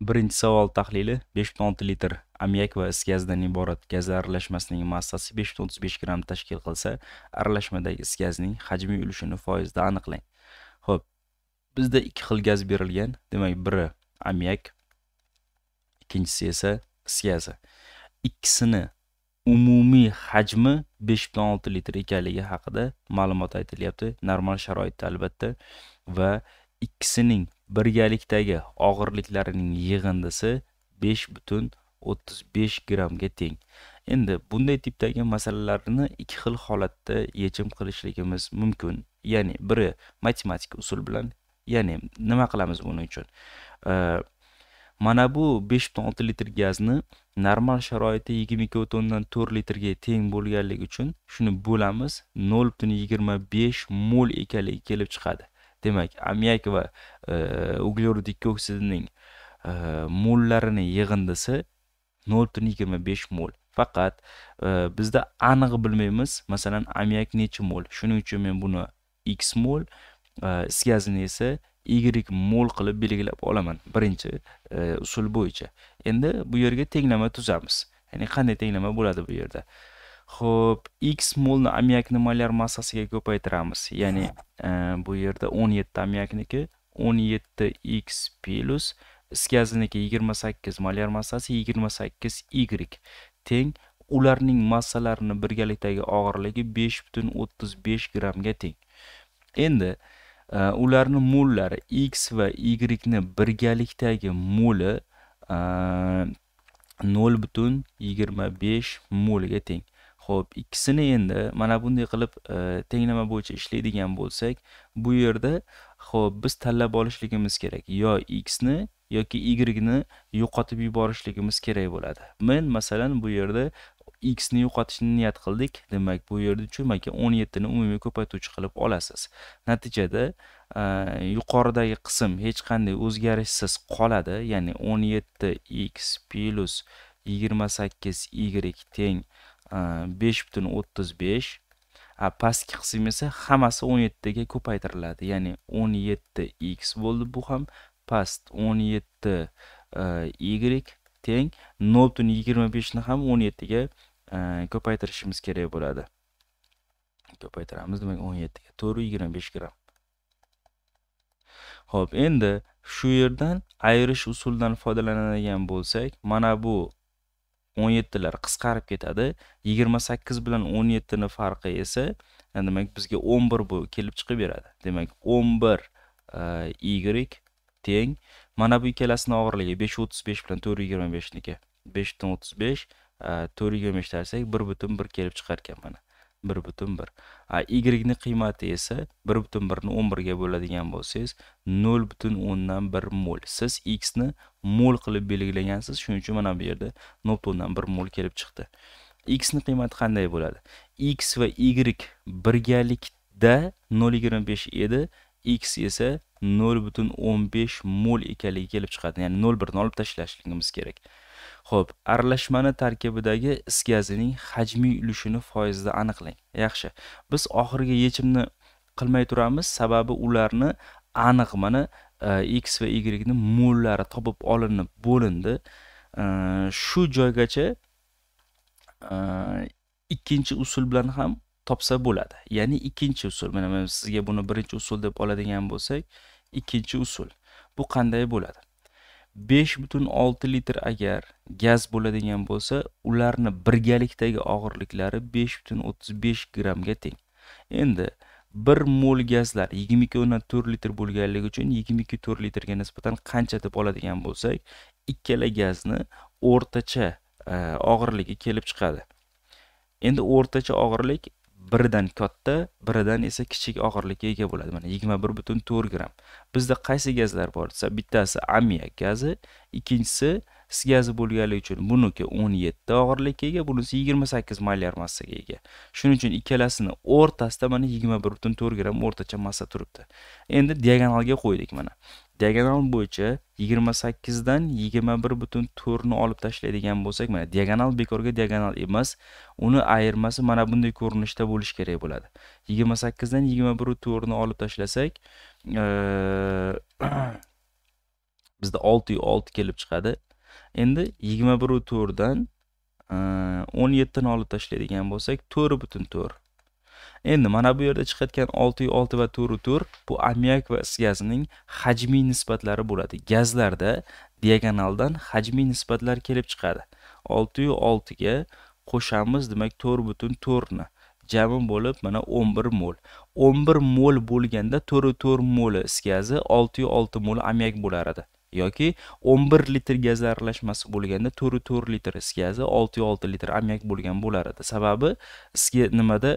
birinchi savol tahlili 5.6 litr ammiak va is gazidan iborat gaz aralashmasining massasi 5.35 gramm tashkil qilsa aralashmadagi is gazining hajmiy ulushini foizda aniqlang ho'p bizda ikki xil gaz berilgan demak biri ammiak ikkinchisi esa is gazi ikkisini umumiy hajmi besh butun olti litr ekanligi haqida ma'lumot aytilyapti normal sharoitda albatta va ikkisining birgalikdagi og'irliklarining yig'indisi besh butun besh grammga teng endi bunday tipdagi masalalarni ikki xil holatda yechim qilishligimiz mumkin ya'ni biri matematik usul bilan ya'ni nima qilamiz buning uchun mana bu 5.6 litr gazni normal sharoitda 22.4 litrga teng bo'lganligi uchun shuni bo'lamiz 0.25 mol ekanligi kelib chiqadi demak ammiak va uglerod uglerodik oksidining e, mollarini yig'indisi 0.25 mol faqat e, bizda aniq bilmaymiz masalan ammiak necha mol shuning uchun men buni x mol is e, gazini esa y mol qilib belgilab olaman birinchi e, usul bo'yicha endi bu yerga tenglama tuzamiz ya'ni qanday tenglama bo'ladi bu yerda ho'p x molni ammiakni molyar massasiga ko'paytiramiz ya'ni e, bu yerda 17 ammiakniki 17 x plus is yigirma 28 molyar massasi 28 y teng ularning massalarini birgalikdagi og'irligi 5.35 grammga teng endi Э, ularni mollari x va y ni birgalikdagi moli э, nol butun yigirma besh molga teng ho'p ikkisini endi mana bunday qilib e, tenglama bo'yicha ishlaydigan bo'lsak bu yerda ho'p biz tanlab olishligimiz kerak yo x ni yoki y ni yo'qotib yuborishligimiz kerak bo'ladi men masalan bu yerda x ni yo'qotishni niyat qildik demak bu yerda chunmaki 17 ni umumiy ko'paytuvchi qilib olasiz natijada yuqoridagi qism hech qanday o'zgarishsiz qoladi ya'ni 17 x 28 y teng 5.35 pastki qism esa hammasi 17 ga ko'paytiriladi ya'ni 17 x bo'ldi bu ham past 17 y teng 0.25 ni ham 17 ga ko'paytirishimiz kerak bo'ladi ko'paytiramiz demak o'n yettiga to'rt yigirma besh gramm ho'p endi shu yerdan ayirish usulidan foydalanadigan bo'lsak mana bu o'n yettilar qisqarib ketadi yigirma sakkiz bilan o'n yettini farqi esa demak bizga o'n bir bu kelib chiqib beradi demak o'n bir y teng mana bu ikkalasini og'irligi besh o'ttiz besh bilan to'rt yigirma beshniki o'ttiz besh Э, to'rtga beshtalsak bir butun bir kelib chiqar ekan mana bir butun bir yni qiymati esa bir butun birni o'n birga bo'ladigan bo'lsangiz nol butun o'ndan bir mol siz x ni mol qilib belgilagansiz shuning uchun mana bu yerda nol butun o'ndan bir mol kelib chiqdi x ni qiymati qanday bo'ladi x va y birgalikda nol yigirma besh edi x esa 0.15 mol ekanligi kelib chiqadi ya'ni 0.1 ni olib tashlashligimiz kerak Xo'p, aralashmani tarkibidagi is gazining hajmiy ulushini foizda aniqlang. Yaxshi. Biz oxirgi yechimni qilmay turamiz, sababi ularni aniq mana e, x va y ni mollari topib olinib bo'lindi. E, shu joygacha e, ikkinchi usul bilan ham topsa bo'ladi. Ya'ni ikkinchi usul, mana sizga buni birinchi usul deb oladigan bo'lsak, ikkinchi usul. Bu qanday bo'ladi? besh butun olti litr agar gaz bo'ladigan bo'lsa ularni birgalikdagi og'irliklari besh butun o'ttiz besh grammga teng endi bir mol gazlar yigirma ikki o'ndan to'rt litr bo'lganligi uchun yigirma ikki to'rt litrga nisbatan qancha deb oladigan bo'lsak ikkala gazni o'rtacha e, og'irligi kelib chiqadi endi o'rtacha og'irlik biridan katta biridan esa kichik og'irlikka ega bo'ladi mana yigirma bir butun to'rt gramm bizda qaysi gazlar bor desa bittasi ammiak gazi ikkinchisi s gazi bo'lganligi uchun buniki o'n yetti og'irlikka ega bunisi yigirma sakkiz molyar massaga ega shuning uchun ikkalasini o'rtasida mana yigirma bir butun to'rt gramm o'rtacha massa turibdi endi diagonalga qo'ydik mana diagonal bo'yicha 28 dan 21 butun 4 ni olib tashlaydigan bo'lsak mana diagonal bekorga diagonal emas uni ayirmasi mana bunday ko'rinishda bo'lishi kerak bo'ladi 28 dan 21 4 ni olib tashlasak bizda 6 kelib chiqadi endi 21 4 dan 17 ni olib tashlaydigan bo'lsak 4 butun 4 endi mana bu yerda chiqayotgan 6.6 va to'rtu to'rt bu ammiak va is gazining hajmiy nisbatlari bo'ladi gazlarda diagonaldan hajmiy nisbatlar kelib chiqadi 6.6 ga qo'shamiz demak butun ni jami bo'lib mana 11 mol 11 mol bo'lganda 4.4 moli is gazi 6.6 mo'li ammiak bo'lar edi yoki 11 litr gaz aralashmasi bo'lganda 4.4 litr is gazi 6.6 litr ammiak bo'lgan bo'lar edi sababi isga nimada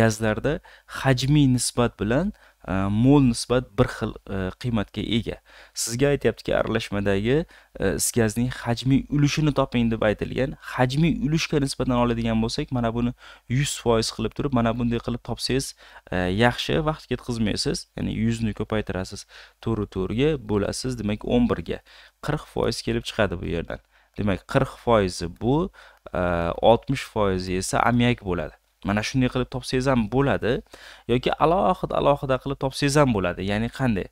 gazlarda hajmiy nisbat bilan E, mo'l nisbat bir xil e, qiymatga ega sizga aytyaptiki aralashmadagi is e, gazning hajmiy ulushini toping deb aytilgan hajmiy ulushga nisbatan oladigan bo'lsak mana buni yuz foiz qilib turib mana bunday qilib topsangiz yaxshi vaqt ketkazmaysiz ya'ni yuzni ko'paytirasiz to'rtu to'rtga bo'lasiz demak o'n birga qirq foiz kelib chiqadi bu yerdan demak qirq foizi bu oltmish foizi esa amyak bo'ladi mana shunday qilib topsangiz ham bo'ladi yoki alohida alohida qilib topsangiz ham bo'ladi ya'ni qanday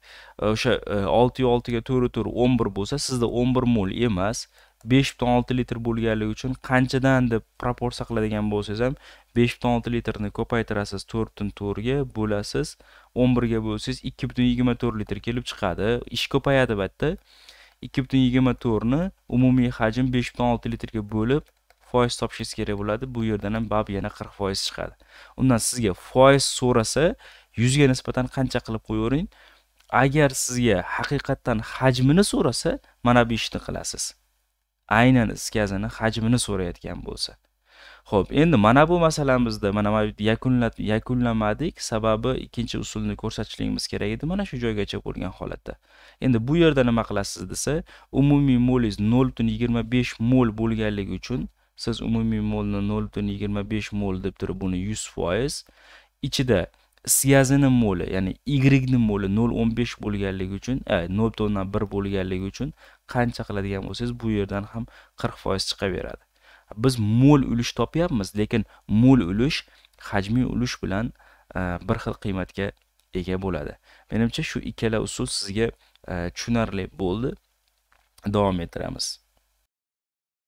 o'sha e, oltiyu oltiga to'rt to'rt o'n bir bo'lsa sizda o'n bir mol emas besh butun olti litr bo'lganligi uchun qanchadan deb proporsiya qiladigan bo'lsangiz ham besh butun olti litrni ko'paytirasiz to'rt butun to'rtga bo'lasiz o'n birga bo'lsangiz ikki butun yigirma to'rt litr kelib chiqadi ish ko'payadi bu yerda ikki butun yigirma to'rtni umumiy hajm besh butun olti litrga bo'lib foiz topishingiz kerak bo'ladi bu yerdan ham bab yana qirq foiz chiqadi undan sizga foiz so'rasa yuzga nisbatan qancha qilib qo'yavering agar sizga haqiqatdan hajmini so'rasa mana bu ishni qilasiz aynan iskazini hajmini so'rayotgan bo'lsa ho'p endi mana bu masalamizda mana bu yakunla yakunlamadik sababi ikkinchi usulni ko'rsatishligimiz kerak edi mana shu joygacha bo'lgan holatda endi bu yerda nima qilasiz desa umumiy moliz nol butun yigirma besh mol bo'lganligi uchun siz umumiy molni nol butun yigirma besh mol deb turib buni yuz foiz ichida siyazini moli ya'ni yigni moli nol o'n besh bo'lganligi uchun e, nol bir bo'lganligi uchun qancha qiladigan bo'lsangiz bu yerdan ham qirq foiz chiqaveradi biz mo'l ulush topyapmiz lekin mo'l ulush hajmiy ulush bilan e, bir xil qiymatga ega bo'ladi menimcha shu ikkala usul sizga e, tushunarli bo'ldi davom ettiramiz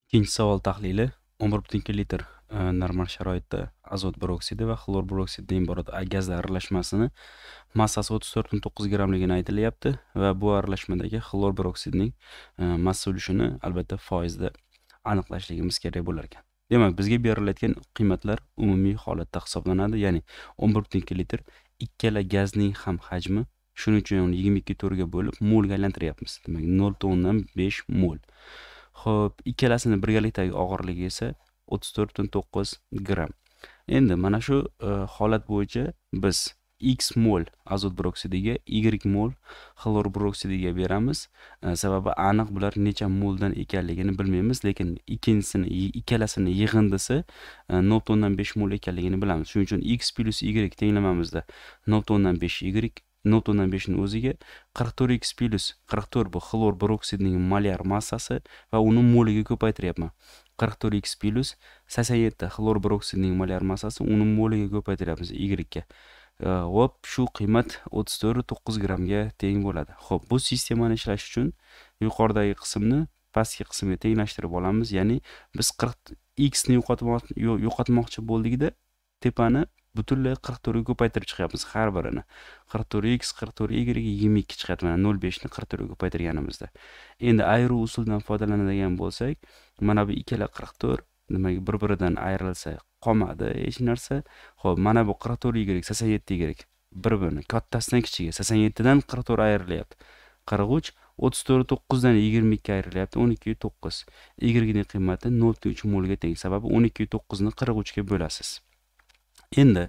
ikkinchi savol tahlili o'n bir butun ikki litr e, normal sharoitda azot biroksidi va xlor peroksididan iborat gazlar aralashmasini massasi o'ttiz to'rt butun to'qqiz grammligini aytilyapti va bu aralashmadagi xlor biroksidning e, massa ulushini albatta foizda aniqlashligimiz kerak bo'lar ekan demak bizga berilayotgan qiymatlar umumiy holatda hisoblanadi ya'ni o'n bir butun ikki litr ikkala gazning ham hajmi shuning uchun uni yigirma ikki to'rtga bo'lib molga aylantiryapmiz demak nol to'qqiz besh mol ho'p ikkalasini birgalikdagi og'irligi esa o'ttiz to'rt butun to'qqiz gramm endi mana shu e, holat bo'yicha biz x mol azot peroksidiga y mol xlor peroksidiga beramiz e, sababi aniq bular necha moldan ekanligini bilmaymiz lekin ikkinchisini ikkalasini yig'indisi e, nol butun o'ndan besh mol ekanligini bilamiz shuning uchun x plyus y tenglamamizda nol butun o'ndan besh y nol o'ndan beshni o'ziga 44 x 44 qirq bu xlor peroksidning molyar massasi va uni moliga ko'paytiryapman 44 x plyus sakson yetti xlor peroksidning molyar massasi uni moliga y ga. hop shu qiymat o'ttiz to'rt to'qqiz grammga teng bo'ladi ho'p bu sistemani ishlash uchun yuqoridagi qismni pastki qismga tenglashtirib olamiz ya'ni biz 40x ni yo'qotmoqchi bo'ldikda tepani butunlay qirq to'rtga ko'paytirib chiqyapmiz har birini qirq to'rt x qirq to'rt y yigirma ikki chiqyapti mana nol beshni qirq to'rtga ko'paytirganimizda endi ayru usuldan foydalanadigan bo'lsak mana bu ikkala qirq to'rt nimaga bir biridan ayrilsa qolmadi hech narsa ho'p mana bu qirq to'rt yigirik sakson yetti yigirik bir birini kattasidan kichigi sakson yettidan qirq to'rt ayrilyapti qirq uch o'ttiz to'rt to'qqizdan yigirma ikki ayrilyapti o'n ikki to'qqiz y qiymati nol butun uch molga teng sababi o'n ikki to'qqizni qirq uchga bo'lasiz endi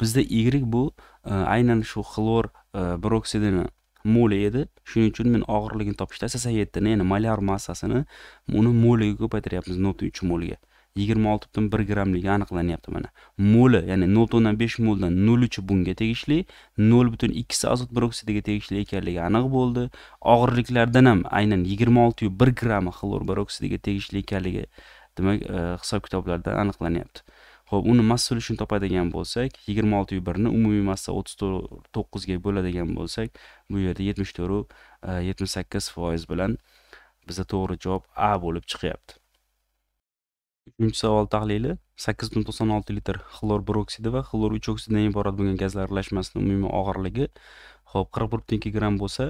bizda y bu e, aynan shu xlor e, biroksidini moli edi shuning uchun men og'irligini topishda sosayetini ya'ni molyar massasini uni moliga ko'paytiryapmiz nol butun uch molga yigirma olti butun bir grammligi aniqlanyapti mana moli ya'ni nol to'rtdan besh moldan nol uchi bunga tegishli nol butun ikkisi azot peroksidiga tegishli ekanligi aniq bo'ldi og'irliklardan ham aynan yigirma oltiyu bir grammi xlor peroksidiga tegishli ekanligi demak e, hisob kitoblarda aniqlanyapti ho'p uni massa topadigan bo'lsak, 26 1 ni umumiy massa o'ttiz ga bo'ladigan bo'lsak, bu yerda e, sakkiz foiz bilan bizda to'g'ri javob A bo'lib chiqyapti. 3 savol tahlili 8.96 litr xlor peroksidi va xlor uch oksididan iborat bo'lgan gazlar aralashmasining umumiy og'irligi Xo'p, 41.2 gramm bo'lsa,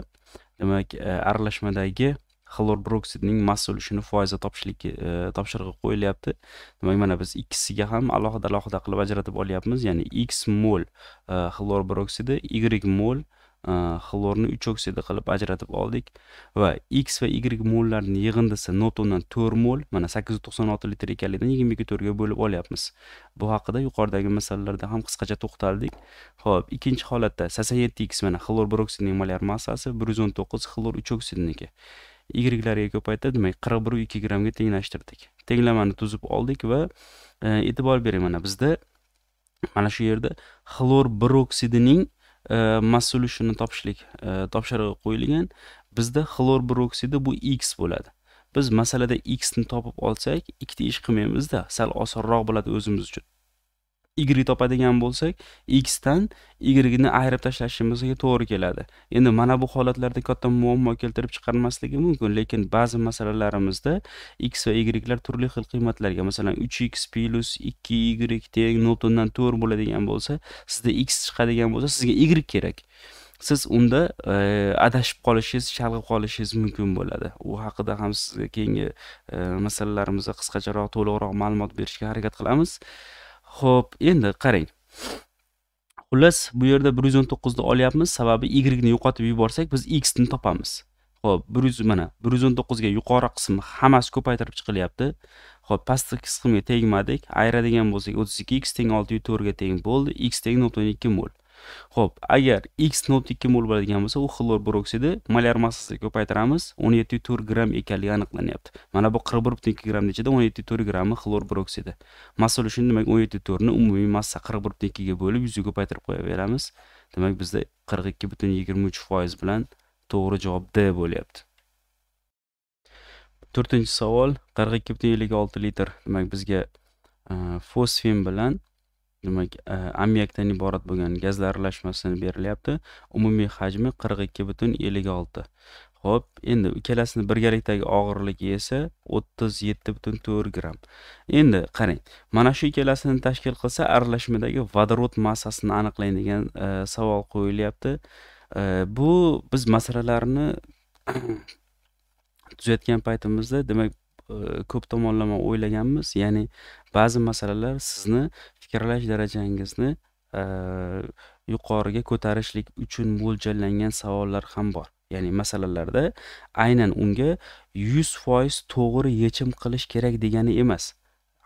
demak, e, aralashmadagi xlorbroksidning massa ulushini foizga topishlik e, topshirig'i qo'yilyapti demak mana biz ikkisiga ham alohida alohida qilib ajratib olyapmiz ya'ni x mol e, xlor broksidi y mol e, xlorni uch oksidi qilib ajratib oldik va x va y mollarni yig'indisi notondan to'rt mol mana sakkiz yuz to'qson olti litr ekanligidan yigirma ikki to'rtga bo'lib olyapmiz bu haqida yuqoridagi masalalarda ham qisqacha to'xtaldik ho'p ikkinchi holatda sakson yetti x mana xlor broksidning molyar massasi bir yuz o'n to'qqiz xlor uch oksidniki ylarga ko'paytirib demak qirq bir ikki grammga tenglashtirdik tenglamani tuzib oldik va e, e'tibor bering mana bizda mana shu yerda xlor biroksidining e, mast topishlik e, topshirig'i qo'yilgan bizda xlor biroksidi bu x bo'ladi biz masalada x ni topib olsak ikkita ish qilmaymizda sal osonroq bo'ladi o'zimiz uchun y topadigan bo'lsak x dan y ni ayirib tashlashimizga to'g'ri keladi endi mana bu holatlarda katta muammo keltirib chiqarmasligi mumkin lekin ba'zi masalalarimizda x va ylar turli xil qiymatlarga masalan 3x plyus 2y teng noltondan to'rt bo'ladigan bo'lsa sizda x chiqadigan bo'lsa sizga y kerak siz unda e, adashib qolishingiz chalg'ib qolishingiz mumkin bo'ladi u haqida ham sizga keyingi e, masalalarimizda qisqacharoq to'liqroq ma'lumot berishga harakat qilamiz ho'p endi qarang xullas bu yerda bir yuz o'n to'qqizni olyapmiz sababi yni yo'qotib yuborsak biz x ni topamiz ho'p bir yuz mana bir yuz o'n to'qqizga yuqori qismi hammasi ko'paytirib chiqilyapti ho'p pastki qismga tegmadik ayiradigan bo'lsak o'ttiz ikki x teng olti to'rtga teng bo'ldi x teng nuqta o'n ikki mol Xo'p, agar X0.2 mol bo'ladigan bo'lsa, u xlor peroksidi molyar massasini ko'paytiramiz, 17.4 gramm ekanligi aniqlanyapti. Mana bu 41.2 grammning ichida 17.4 grammi xlor peroksidi. Massa ulushini demak 17.4 ni umumiy massa 41.2 ga bo'lib 100 ga ko'paytirib qo'yaveramiz. Demak, bizda 42.23% bilan to'g'ri javob D bo'lyapti. to'rtinchi savol qirq ikki butun ellik olti litr demak bizga e, fosfin bilan demak e, ammiakdan iborat bo'lgan gazlar aralashmasini berilyapti umumiy hajmi qirq ikki butun ellik olti ho'p endi ikkalasini birgalikdagi og'irligi esa o'ttiz yetti butun to'rt gramm endi qarang mana shu ikkalasini tashkil qilsa aralashmadagi vodorod massasini aniqlang degan e, savol qo'yilyapti e, bu biz masalalarni tuzayotgan paytimizda demak e, ko'p tomonlama o'ylaganmiz ya'ni ba'zi masalalar sizni fikrlash darajangizni yuqoriga ko'tarishlik uchun mo'ljallangan savollar ham bor ya'ni masalalarda aynan unga yuz foiz to'g'ri yechim qilish kerak degani emas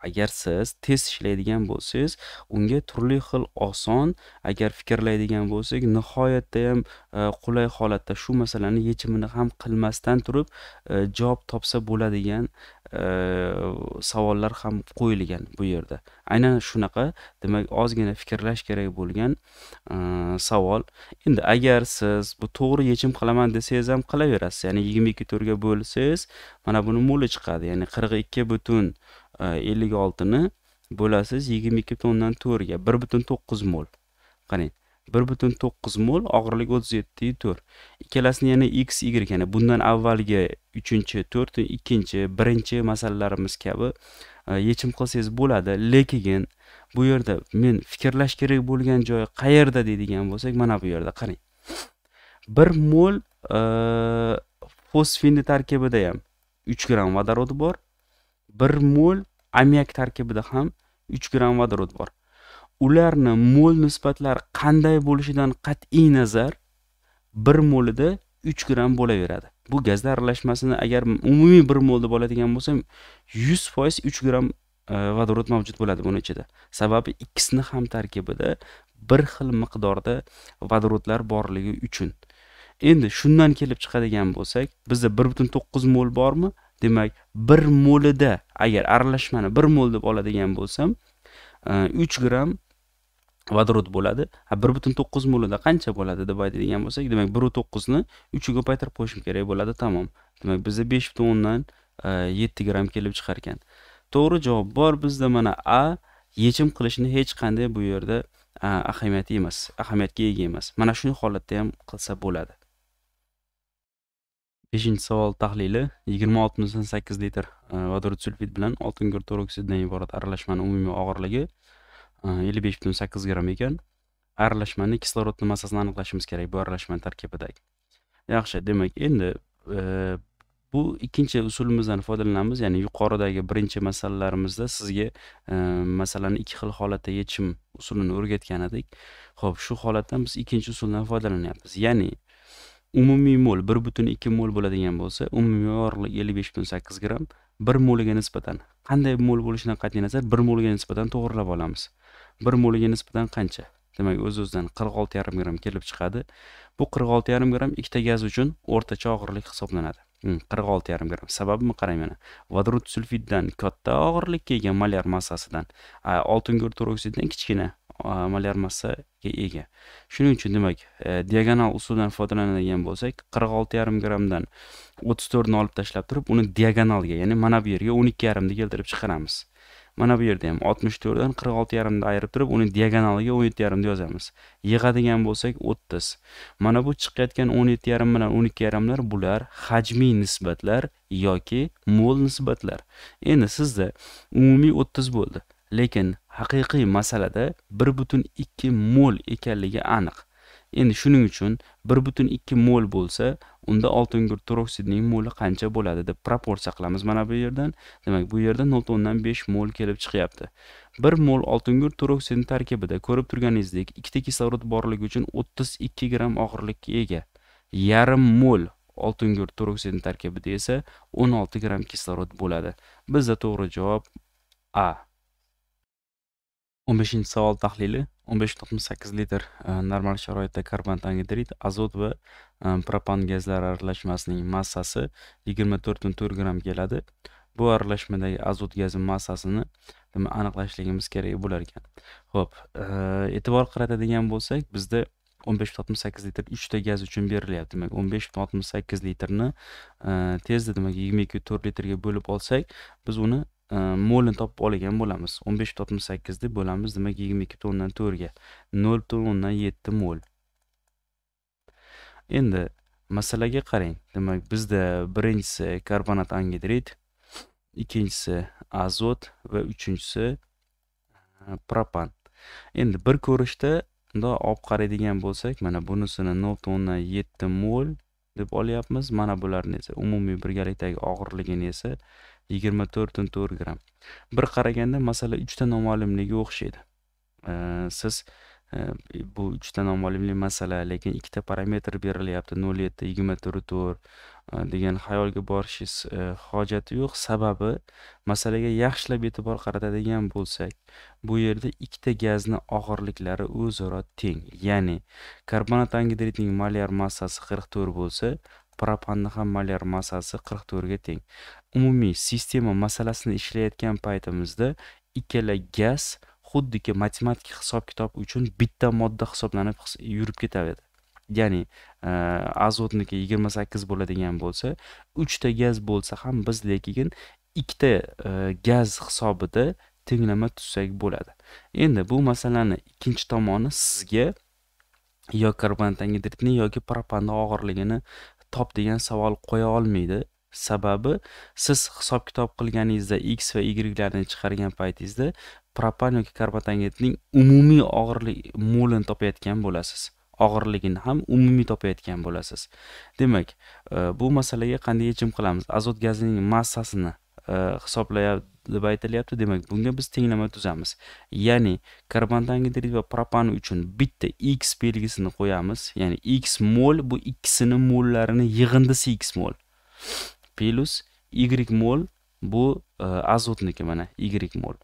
agar siz tez ishlaydigan bo'lsangiz unga turli xil oson agar fikrlaydigan bo'lsak nihoyatda ham qulay holatda shu masalani yechimini ham qilmasdan turib javob topsa bo'ladigan savollar ham qo'yilgan bu yerda aynan shunaqa demak ozgina fikrlash kerak bo'lgan savol endi agar siz bu to'g'ri yechim qilaman desangiz ham qilaverasiz ya'ni yigirma ikki to'rtga bo'lsangiz mana buni mo'li chiqadi ya'ni qirq ikki butun ellik oltini bo'lasiz yigirma ikki butun o'ndan to'rtga bir butun to'qqiz mo'l qarang bir butun to'qqiz mol og'irligi o'ttiz yetti to'rt ikkalasini yana x y ya'ni bundan avvalgi uchinchi to'rt ikkinchi birinchi masalalarimiz kabi e, yechim qilsangiz bo'ladi lekin bu yerda men fikrlash kerak bo'lgan joyi qayerda deydigan bo'lsak mana bu yerda qarang bir mol e, fosfinni tarkibida ham uch gramm vodorod bor bir mol ammiak tarkibida ham uch gramm vodorod bor ularni mo'l nisbatlari qanday bo'lishidan qat'iy nazar bir mo'lida uch gram bo'laveradi bu gazlar aralashmasini agar umumiy bir mo'l deb oladigan bo'lsam yuz foiz uch gramm e, vodorod mavjud bo'ladi buni ichida sababi ikkisini ham tarkibida bir xil miqdorda vodorodlar borligi uchun endi shundan kelib chiqadigan bo'lsak bizda bir butun to'qqiz mo'l bormi demak bir mo'lida agar aralashmani bir mo'l deb oladigan bo'lsam e, uch gram kvadrat bo'ladi bir butun to'qqiz mo'lida qancha bo'ladi deb aytadigan bo'lsak demak biru to'qqizni uchga ko'paytirib qo'yishim kerak bo'ladi tamom demak bizda besh butun o'ndan e, yetti gramm kelib chiqar ekan to'g'ri javob bor bizda mana a yechim qilishni hech qanday bu yerda e, ahamiyati emas ahamiyatga ega emas mana shu holatda ham qilsa bo'ladi beshinchi savol tahlili yigirma olti sakkiz litr e, vodorod sulfid bilan oltingir peroksiddan iborat aralashmani umumiy og'irligi ellik besh butun sakkiz gramm ekan aralashmani kislorodni massasini aniqlashimiz kerak bu aralashmani tarkibidagi yaxshi demak endi bu ikkinchi usulimizdan foydalanamiz ya'ni yuqoridagi birinchi masalalarimizda sizga masalani ikki xil holatda yechim usulini o'rgatgan edik ho'p shu holatdan biz ikkinchi usuldan foydalanyapmiz ya'ni umumiy mol bir butun ikki mol bo'ladigan bo'lsa umumiy og'irlik ellik besh butun sakkiz gramm bir molga nisbatan qanday mol bo'lishidan qat'iy nazar bir molga nisbatan to'g'irlab olamiz bir moliga nisbatan qancha demak o'z o'zidan qirq olti yarim gramm kelib chiqadi bu qirq olti yarim gramm ikkita gaz uchun o'rtacha og'irlik hisoblanadi hmm, qirq olti yarim gramm sababini qarang mana vodorod sulfiddan katta og'irlikka ega malyar massasidan oltingurt peroksiddan kichkina malyar massaga ega shuning uchun demak e, diagonal usuldan foydalanadigan bo'lsak qirq olti yarim grammdan o'ttiz to'rtni olib tashlab turib uni diagonalga ya'ni mana bu yerga o'n ikki yarimni keltirib chiqaramiz mana bu yerda ham 64 dan olti yarimni ayirib turib uni diagonaliga yarim deb yozamiz yig'adigan bo'lsak 30 mana bu chiqayotgan yetti yarim bilan ikki yarimlar bular hajmiy nisbatlar yoki mol nisbatlar endi sizda umumiy 30 bo'ldi lekin haqiqiy masalada 1.2 mol ekanligi aniq Endi shuning uchun 1.2 mol bo'lsa, unda oltingur troksidning moli qancha bo'ladi deb proporsiya qilamiz mana bu yerdan. Demak, bu yerda 0.5 mol kelib chiqyapti. 1 mol oltingur gurturoksidning tarkibida ko'rib turganingizdek, ikkita kislorod borligi uchun 32 gramm og'irlikka ega. Yarim mol oltingur gurturoksidning tarkibida esa 16 gramm kislorod bo'ladi. Bizda to'g'ri javob A. o'n beshinchi savol tahlili o'n besh butun sakkiz litr e, normal sharoitda karbon angidrid azot va e, propan gazlari aralashmasining massasi yigirma to'rt butun to'rt gramm keladi bu aralashmadagi azot gazi massasini aniqlashligimiz kerak bo'lar ekan ho'p e, e'tibor qaratadigan bo'lsak bizda o'n besh butun oltmish sakkiz litr uchta gaz uchun berilyapti demak o'n besh butun oltmish sakkiz litrni tezda demak yigirma ikki to'rt litrga bo'lib olsak biz uni molni topib olgan bo'lamiz o'n besh butun oltmish sakkiz deb bo'lamiz demak yigirma ikki butun o'ndan to'rtga nol butun o'ndan yetti mol endi masalaga qarang demak bizda birinchisi karbonat angidrid ikkinchisi azot va uchinchisi e, propan endi bir ko'rishda bundoq olib qaraydigan bo'lsak mana bunisini nol butun o'ndan yetti mol deb olyapmiz mana bularni esa umumiy birgalikdagi og'irligini esa yigirma to'rt butun to'rt gramm bir qaraganda masala uchta noma'lumligi o'xshaydi siz e, bu uchta noma'lumli masala lekin ikkita parametr berilyapti nol yetti yigirma to'rt to'rt e, degan xayolga borishingiz e, hojati yo'q sababi masalaga yaxshilab e'tibor qaratadigan bo'lsak bu yerda ikkita gazni og'irliklari o'zaro teng ya'ni karbonat angidridning molyar massasi qirq to'rt bo'lsa propanni ham molyar massasi 44 ga teng umumiy sistema masalasini ishlayotgan paytimizda ikkala gaz xuddiki matematik hisob kitob uchun bitta modda hisoblanib yurib ketaveradi ya'ni azotniki yigirma sakkiz bo'ladigan bo'lsa uchta gaz bo'lsa ham biz lekin ikkita gaz hisobida tenglama tuzsak bo'ladi endi bu masalani ikkinchi tomoni sizga yo karbonitangidridni yoki propanni og'irligini top degan savol qo'ya olmaydi sababi siz hisob kitob qilganingizda x va ylarni chiqargan paytingizda propan yoki karbotangentning umumiy og'irlik molini topayotgan bo'lasiz og'irligini ham umumiy topayotgan bo'lasiz demak e, bu masalaga qanday yechim qilamiz azot gazining massasini e, hisoblayap deb aytilyapti demak bunga biz tenglama tuzamiz ya'ni karbondangidrid va propan uchun bitta x belgisini qo'yamiz ya'ni x mol bu ikkisini mollarini yig'indisi x mol plyus y mol bu azotniki mana y mol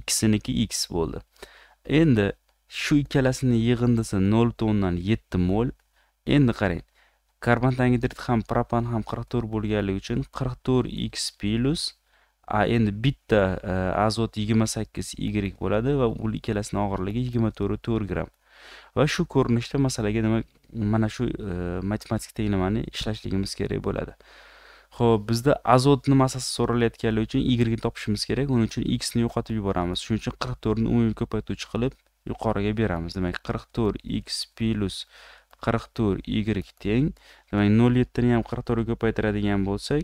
ikkisiniki x bo'ldi endi shu ikkalasini yig'indisi nol butun o'ndan yetti mol endi qarang karbon tangidrid ham propan ham qirq to'rt bo'lganligi uchun qirq to'rt x plyus a endi bitta e, azot yigirma sakkiz y bo'ladi va ul ikkalasini og'irligi yigirma to'rt to'rt gramm va shu ko'rinishda masalaga demak mana shu e, matematik tenglamani ishlashligimiz kerak bo'ladi ho'p bizda azotni massasi so'ralayotganligi uchun y topishimiz kerak uning uchun x ni yo'qotib yuboramiz shuning uchun qirq to'rtni umumiy ko'paytuvchi qilib yuqoriga beramiz demak qirq to'rt x plyus qirq to'rt y teng demak nol yettini ham qirq to'rtga ko'paytiradigan bo'lsak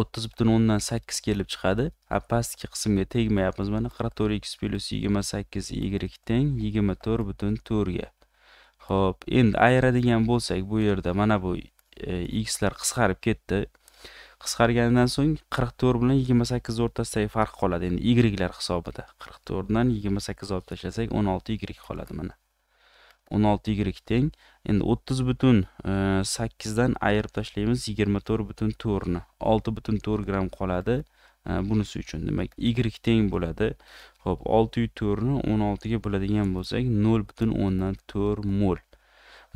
o'ttiz butun o'ndan sakkiz kelib chiqadi a pastki qismga tegmayapmiz mana qirq to'rt x plyus yigirma sakkiz y teng yigirma to'rt butun to'rtga ho'p endi ayiradigan bo'lsak bu yerda mana bu e, xlar qisqarib ketdi qisqarganidan so'ng qirq to'rt bilan yigirma sakkiz o'rtasidagi farq qoladi endi ylar hisobida qirq to'rtdan yigirma sakkiz olib tashlasak o'n olti y qoladi mana 16 y teng endi o'ttiz butun e, dan ayirib tashlaymiz yigirma to'rt butun to'rtni olti butun to'rt gramm qoladi e, bunisi uchun demak y teng bo'ladi Xo'p, olti ni 16 ga bo'ladigan bo'lsak 0.4 mol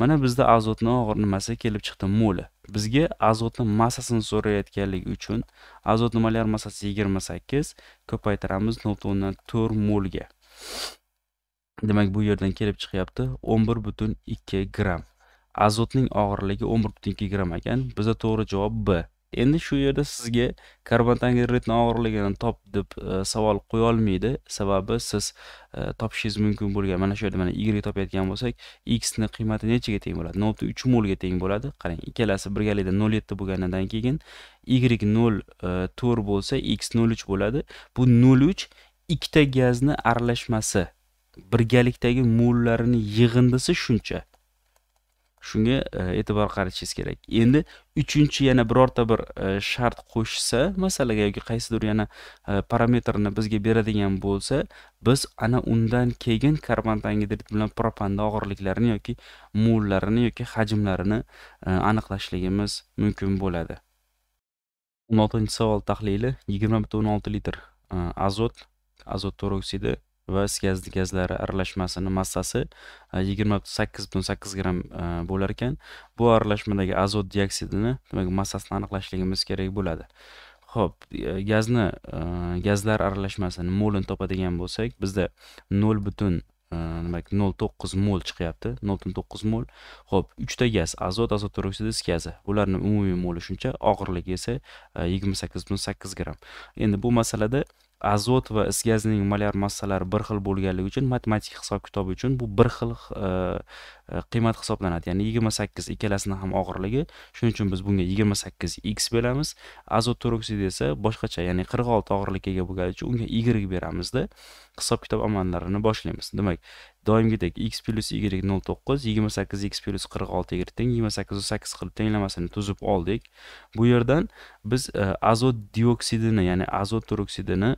mana bizda azotning og'ir nimasi kelib chiqdi moli bizga azotning massasini so'rayotganligi uchun azot nimalar massasi 28, ko'paytiramiz 0.4 molga demak bu yerdan kelib chiqyapti o'n bir butun ikki gramm azotning og'irligi o'n bir butun ikki gramm ekan biza to'g'ri javob b endi shu yerda sizga karbontangiritni og'irligini top deb e, savol qo'yolmaydi sababi siz e, topishingiz mumkin bo'lgan mana shu yerda mana y topayotgan bo'lsak x ni qiymati nechaga teng bo'ladi nol butun uch molga teng bo'ladi qarang ikkalasi birgalikda nol yetti bo'lganidan keyin y nol e, to'rt bo'lsa x nol uch bo'ladi bu nol uch ikkita gazni aralashmasi birgalikdagi mo'llarini yig'indisi shuncha shunga e, e'tibor qaratishingiz kerak endi uchinchi yana birorta bir e, shart qo'shsa masalaga yoki qaysidir yana e, parametrni bizga beradigan bo'lsa biz ana undan keyin karbantangidrid bilan propanni og'irliklarini yoki mo'llarini yoki hajmlarini aniqlashligimiz mumkin bo'ladi o'n oltinchi savol tahlili yigirma butun o'n olti litr azot azot toroksidi va is gazli gazlari aralashmasini massasi e, yigirma sakkiz butun sakkiz gramm e, bo'lar ekan bu aralashmadagi azot dioksidini demak massasini aniqlashligimiz kerak bo'ladi ho'p e, gazni gazlar aralashmasini molini topadigan bo'lsak bizda nol butun demak nol to'qqiz mol chiqyapti nol butun to'qqiz mol ho'p uchta gaz azot azot oksidi is gazi Ularning umumiy moli shuncha og'irligi esa yigirma sakkiz butun sakkiz gramm endi bu masalada azot va is gazining molyar massalari bir xil bo'lganligi uchun matematik hisob kitob uchun bu bir xil e, e, qiymat hisoblanadi ya'ni yigirma sakkiz ikkalasini ham og'irligi shuning uchun biz bunga yigirma sakkiz x beramiz azot peroksidi esa boshqacha ya'ni qirq olti og'irlikka ega bo'lgani uchun unga y beramizda hisob kitob amallarini boshlaymiz demak doimgidek x plyus y nol to'qqiz yigirma sakkiz x plyus qirq olti y teng yigirma sakkizu sakkiz qilib tenglamasini tuzib oldik bu yerdan biz e, azot dioksidini ya'ni azot peroksidini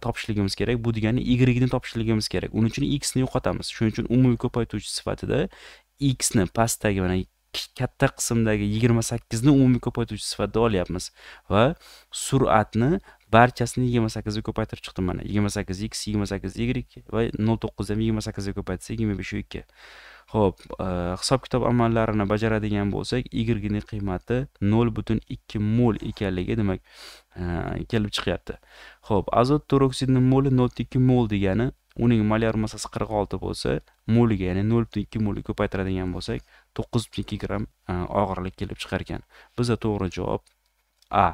topishligimiz kerak bu degani yni topishligimiz kerak uning uchun x ni yo'qotamiz shuning uchun umumiy ko'paytuvchi sifatida x ni pastdagi mana katta qismdagi yigirma sakkizni umumiy ko'paytuvchi sifatida olyapmiz va sur'atni barchasini yigirma sakkizga ko'paytirib chiqdim mana yigirma sakkiz x yigirma sakkiz y va nol ham yigirma sakkizga ko'paytirsa yigirma beshu ikki ho'p e, hisob kitob amallarini bajaradigan bo'lsak y qiymati nol butun ikki mol ekanligi demak e, kelib chiqyapti ho'p azot peroksidni moli nol butun ikki mol degani uning molyar massasi qirq olti bo'lsa moliga ya'ni nol butun ikki molga ko'paytiradigan bo'lsak to'qqiz butun ikki gramm e, og'irlik kelib chiqar ekan bizda to'g'ri javob a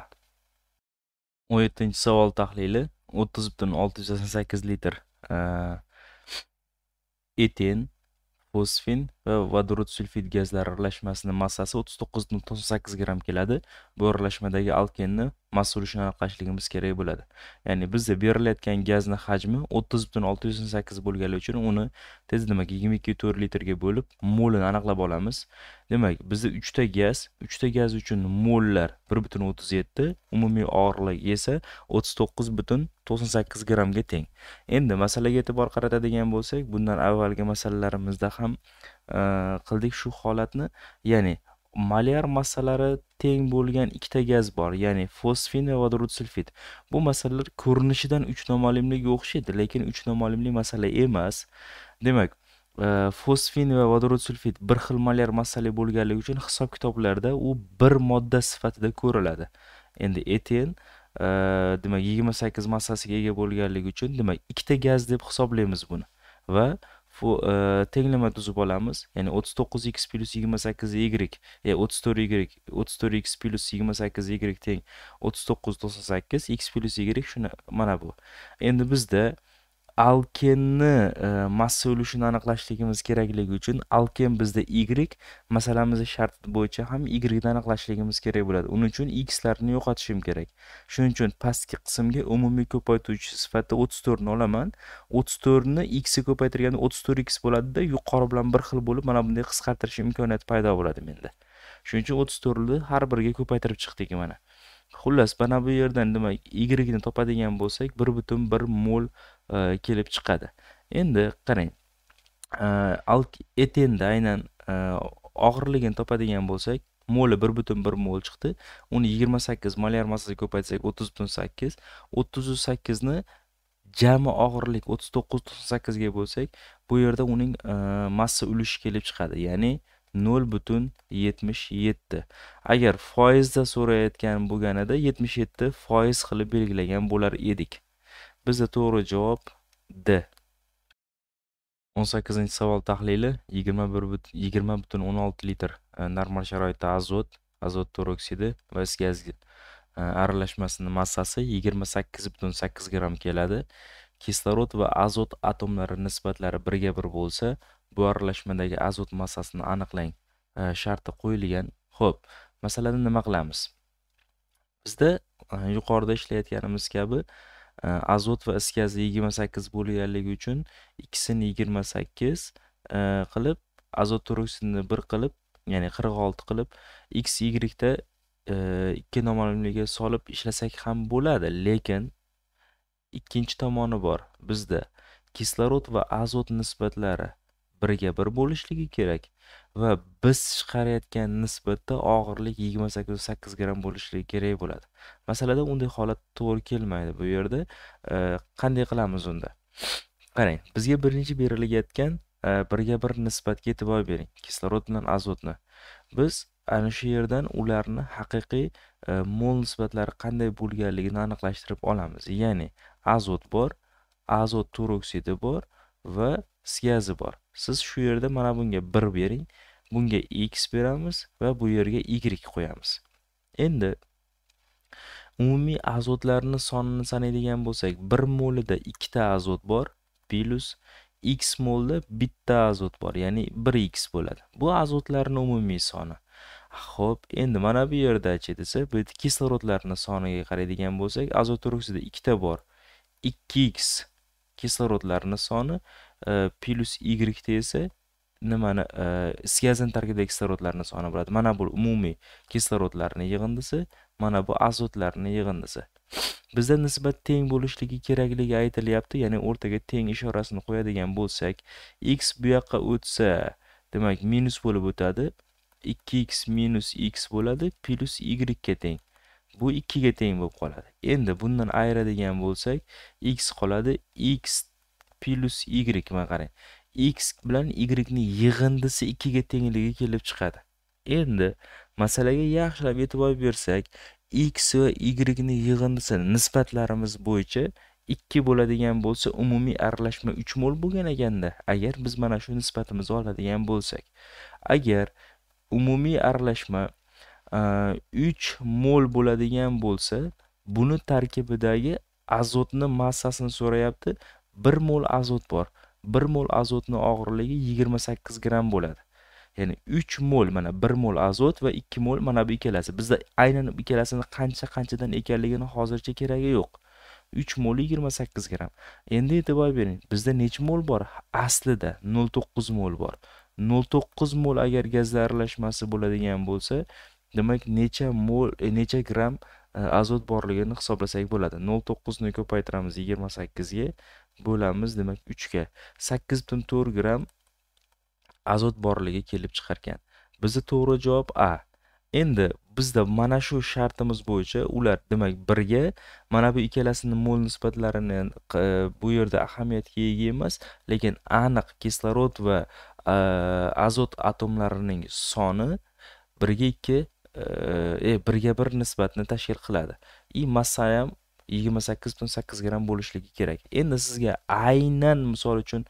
o'n yettinchi savol tahlili o'ttiz butun olti yuz sakson sakkiz litr eten fosfin va vodorod sulfid gazlari aralashmasining massasi 39.98 gramm keladi bu aralashmadagi alkenni massa ulushini aniqlashligimiz kerak bo'ladi ya'ni bizda berilayotgan gazni hajmi 30.608 bo'lgani uchun uni tez nimaga 22.4 litrga bo'lib molini aniqlab olamiz demak bizda 3 ta gaz 3 ta gaz uchun mollar 1.37 umumiy og'irlik esa 39.98 grammga teng endi masalaga e'tibor qaratadigan bo'lsak bundan avvalgi masalalarimizda ham e, qildik shu holatni ya'ni molyar massalari teng bo'lgan ikkita gaz bor ya'ni fosfin va vodorod sulfid bu masalalar ko'rinishidan uch nomolimliga o'xshaydi lekin uch nomolimli masala emas demak E, fosfin va vodorod sulfid bir xil molyar massali bo'lganligi uchun hisob kitoblarda u bir modda sifatida ko'riladi endi eten e, demak yigirma sakkiz massasiga ega bo'lganligi uchun demak ikkita gaz deb hisoblaymiz buni va e, tenglama tuzib olamiz ya'ni o'ttiz to'qqiz x plyus yigirma sakkiz y o'ttiz to'rt y o'ttiz to'rt x plyus yigirma sakkiz y teng o'ttiz to'qqiz to'qson sakkiz x plyus y shuni mana bu endi bizda alkenni e, massa ulushini aniqlashligimiz kerakligi uchun alken bizda y masalamizni shart bo'yicha ham y aniqlashligimiz kerak bo'ladi uning uchun xlarni yo'qotishim kerak shuning uchun pastki qismga umumiy ko'paytuvchi sifatida o'ttiz to'rtni olaman o'ttiz to'rtni x ga ko'paytirganda o'ttiz to'rt x bo'ladida yuqori bilan bir xil bo'lib mana bunday qisqartirish imkoniyati paydo bo'ladi menda shuning uchun o'ttiz to'rtni har biriga ko'paytirib chiqdik mana xullas mana bu yerdan demak y ni topadigan bo'lsak bir butun bir mol E, kelib chiqadi endi qarang e, etenni aynan e, og'irligini topadigan bo'lsak moli bir butun bir mol chiqdi uni yigirma sakkiz molyar massasiga ko'paytirsak o'ttiz butun sakkiz o'ttizu sakkizni jami og'irlik o'ttiz to'qqiz to'qson sakkizga bo'lsak bu yerda uning massa ulushi kelib chiqadi ya'ni nol butun yetmish yetti agar foizda so'rayotgan bo'lganida yetmish yetti foiz qilib belgilagan bo'lar edik Bizda to'g'ri javob D. 18 savol tahlili 20.16 litr e, normal sharoitda azot, azot peroksidi va is gazi e, aralashmasini massasi 28.8 gramm keladi. Kislorod va azot atomlari nisbatlari 1 bir bo'lsa, bu aralashmadagi azot massasini aniqlang. E, sharti qo'yilgan. Xo'p, masalada nima qilamiz? Bizda yuqorida ishlayotganimiz kabi azot va is gazi yigirma sakkiz bo'lganligi uchun ikkisini yigirma sakkiz qilib azot peroksidini bir qilib ya'ni qirq olti qilib x yda ikki noma'lumligiga solib ishlasak ham bo'ladi lekin ikkinchi tomoni bor bizda kislorod va azot nisbatlari birga bir bo'lishligi kerak va biz chiqarayotgan nisbatda og'irlik yigirma sakkiz sakkiz gramm bo'lishligi kerak bo'ladi masalada unday holat to'g'ri kelmaydi bu yerda qanday qilamiz unda qarang bizga birinchi berilayotgan birga bir nisbatga e'tibor bering kislorod bilan azotni biz ana shu yerdan ularni haqiqiy mol nisbatlari qanday bo'lganligini aniqlashtirib olamiz ya'ni azot bor azot turoksidi bor va sgazi bor siz shu yerda mana bunga 1 bering bunga x beramiz va bu yerga y qo'yamiz endi umumiy azotlarni sonini sanaydigan bo'lsak 1 molida 2 ta azot bor plus x molda bitta azot bor ya'ni 1x bo'ladi bu azotlarni umumiy soni ah, Xo'p, endi mana bu yerda yerdachi desa, bu kislorodlarning soniga qaraydigan bo'lsak, azot oksidi 2 ta bor. 2x kislorodlarning soni Э, plus y esa nimani e, sgazin tarkibidagi kislorodlarni soni bo'ladi mana bu umumiy kislorodlarni yig'indisi mana bu azotlarni yig'indisi bizda nisbat teng bo'lishligi kerakligi aytilyapti ya'ni o'rtaga teng ishorasini qo'yadigan bo'lsak x bu yoqqa o'tsa demak minus bo'lib o'tadi 2x minus x bo'ladi plyus y ga teng bu 2 ga teng bo'lib qoladi endi bundan ayiradigan bo'lsak x qoladi x plus y mana qarang x bilan y ni yig'indisi ikkiga tengligi kelib chiqadi endi masalaga yaxshilab e'tibor bersak x va y ni yig'indisi nisbatlarimiz bo'yicha ikki bo'ladigan bo'lsa umumiy aralashma uch mol bo'lgan ekanda agar biz mana shu nisbatimizni oladigan bo'lsak agar umumiy aralashma uch mol bo'ladigan bo'lsa buni tarkibidagi azotni massasini so'rayapti bir mol azot bor bir mol azotni og'irligi yigirma sakkiz gramm bo'ladi ya'ni uch mol mana bir mol azot va ikki mol mana bu ikkalasi bizda aynan ikkalasini qancha qanchadan ekanligini hozircha keragi yo'q uch mol yigirma sakkiz gramm endi e'tibor bering bizda nechi mol bor aslida nol to'qqiz mol bor nol to'qqiz mol agar gazlar aralashmasi bo'ladigan bo'lsa demak necha mol e, necha gramm e, azot borligini hisoblasak bo'ladi nol to'qqizni ko'paytiramiz yigirma sakkizga bo'lamiz demak uchga sakkiz butun to'rt gramm azot borligi kelib chiqarkan bizni to'g'ri javob a endi bizda mana shu shartimiz bo'yicha ular demak birga mana bu ikkalasini mol nisbatlarini e, bu yerda ahamiyatga ega emas lekin aniq kislorod va e, azot atomlarining soni birga ikki 1 e, birga bir nisbatni tashkil qiladi и massa ham yigirma sakkiz butun sakkiz gramm bo'lishligi kerak endi sizga aynan misol uchun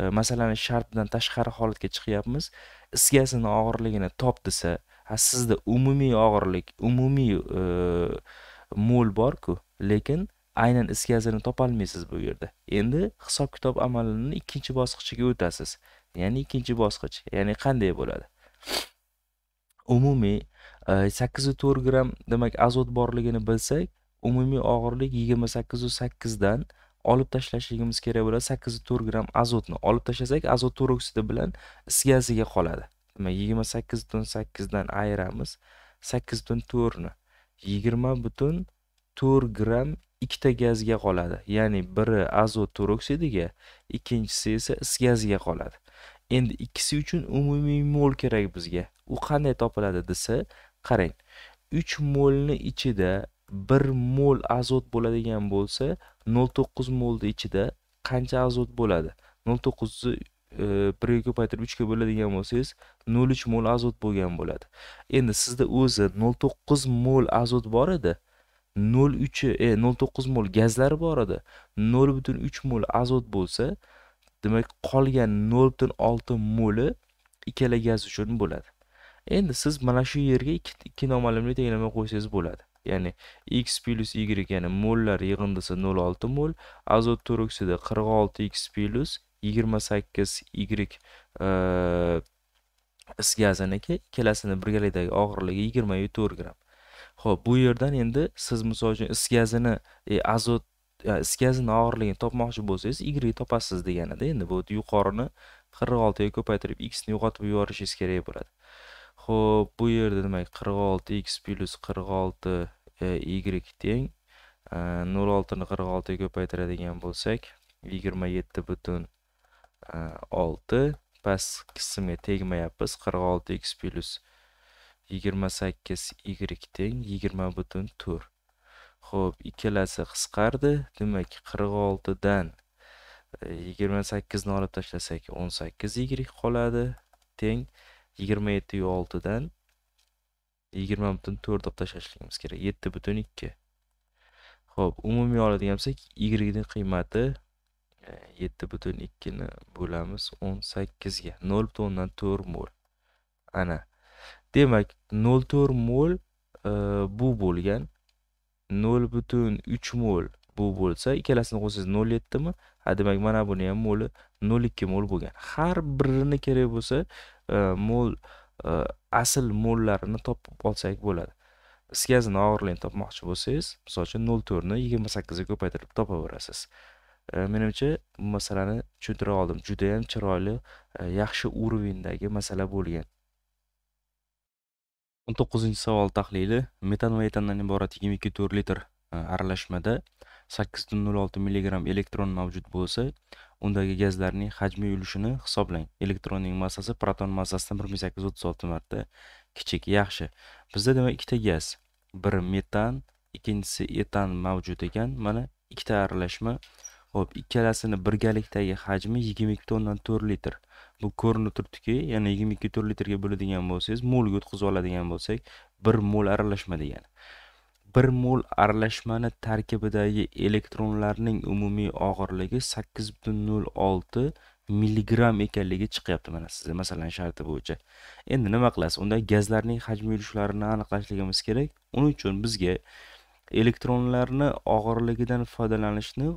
e, masalani shartdan tashqari holatga chiqyapmiz iskasini og'irligini top desa sizda umumiy og'irlik umumiy e, mo'l borku lekin aynan is gazini topolmaysiz bu yerda endi hisob kitob amalini ikkinchi bosqichiga o'tasiz ya'ni ikkinchi bosqich ya'ni qanday bo'ladi umumiy e, sakkiz gramm demak azot borligini bilsak umumiy og'irlik yigirma sakkizu sakkizdan olib tashlashligimiz kerak bo'ladi sakkiz to'rt gramm azotni olib tashlasak azot oksidi bilan is gaziga qoladi demak yigirma sakkiz butun sakkizdan ayiramiz sakkiz butun to'rtni yigirma butun to'rt gramm ikkita gazga qoladi ya'ni biri azot oksidiga ikkinchisi esa is gaziga qoladi endi ikkisi uchun umumiy mol kerak bizga u qanday topiladi desa qarang uch molni ichida bir mol azot bo'ladigan bo'lsa nol to'qqiz molni ichida qancha azot bo'ladi nol to'qqizni e, birga ko'paytirib uchga bo'ladigan bo'lsangiz nol uch mol azot bo'lgan bo'ladi endi sizda o'zi nol to'qqiz mol azot bor edi nol uchi e, nol to'qqiz mol gazlar bor edi nol butun uch mol azot bo'lsa demak qolgan nol butun olti moli ikkala gaz uchun bo'ladi endi siz mana shu yerga ikki nomalumni tenglama qo'ysangiz bo'ladi ya'ni x plyus y ya'ni mollar yig'indisi 0,6 mol azot turoksidi 46 x plyus 28 y e, is gaziniki ikkalasini birgalikdagi og'irligi 24 gram ho'p bu yerdan endi siz misol uchun is gazini e, azot e, is gazini og'irligini topmoqchi bo'lsangiz y topasiz deganida endi bu yuqorini 46 ga ko'paytirib x ni yo'qotib yuborishingiz kerak bo'ladi Xo'p, bu yerda nima? 46x 46 y teng 06 ni 46 ga ko'paytiradigan bo'lsak, 27 butun 6 e, past qismiga tegmayapmiz. 46x plus 28y teng 20 butun 4. Xo'p, ikkalasi qisqardi. Demak, 46 dan 28 ni olib tashlasak, 18y qoladi teng yigirma yetti yu oltidan yigirma butun to'rt olib tashlashligimiz kerak yetti butun ikki ho'p umumiy oladigan bo'lsak yigirni qiymati e, yetti butun ikkini bo'lamiz o'n sakkizga nol butun o'ndan to'rt mol ana demak nol to'rt mol e, bu bo'lgan nol butun uch mol bu bo'lsa ikkalasini qo'shsangiz nol yettimi ha demak mana buni ham moli nol ikki mol bo'lgan har birini kerak bo'lsa mo'l asl mo'llarini topib olsak bo'ladi is gazini og'irligini topmoqchi bo'lsangiz misol uchun nol to'rtni yigirma sakkizga ko'paytirib topaverasiz menimcha bu masalani tushuntira oldim judayam chiroyli yaxshi уровеньdagi masala bo'lgan o'n to'qqizinchi savol tahlili metan va etandan iborat yigirma ikki to'rt litr aralashmada sakkiz butun nol olti milligramm elektron mavjud bo'lsa undagi gazlarning hajmiy ulushini hisoblang elektronning massasi proton massasidan 1836 marta kichik yaxshi bizda demak ikkita gaz biri metan ikkinchisi etan mavjud ekan mana ikkita aralashma ho'p ikkalasini birgalikdagi hajmi 22 tondan 4 litr bu ko'rinib turibdiki ya'ni ikki to'rt litrga bo'ladigan bo'lsangiz molga o'tkazib oladigan bo'lsak 1 mol aralashma degani bir mol aralashmani tarkibidagi elektronlarning umumiy og'irligi sakkiz butun nol olti ekanligi chiqyapti mana sizga masalan sharti bo'yicha endi nima qilasiz unda gazlarning hajmi yurishlarini aniqlashligimiz kerak uning uchun bizga elektronlarni og'irligidan foydalanishni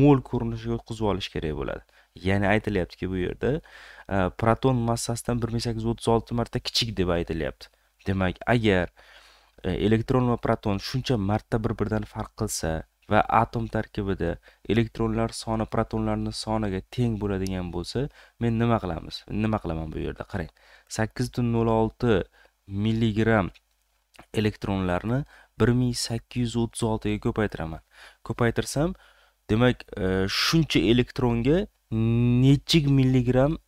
mol ko'rinishiga o'tkazib olish kerak bo'ladi ya'ni aytilyaptiki bu yerda e, proton massasidan bir ming sakkiz yuz o'ttiz olti marta kichik deb aytilyapti demak agar E, elektron va proton shuncha marta bir biridan farq qilsa va atom tarkibida elektronlar soni protonlarni soniga teng bo'ladigan bo'lsa men nima qilamiz nima qilaman bu yerda qarang sakkiz butun nol olti milligram elektronlarni bir ming sakkiz yuz o'ttiz oltiga ko'paytiraman ko'paytirsam demak e, shuncha elektronga nechig milligram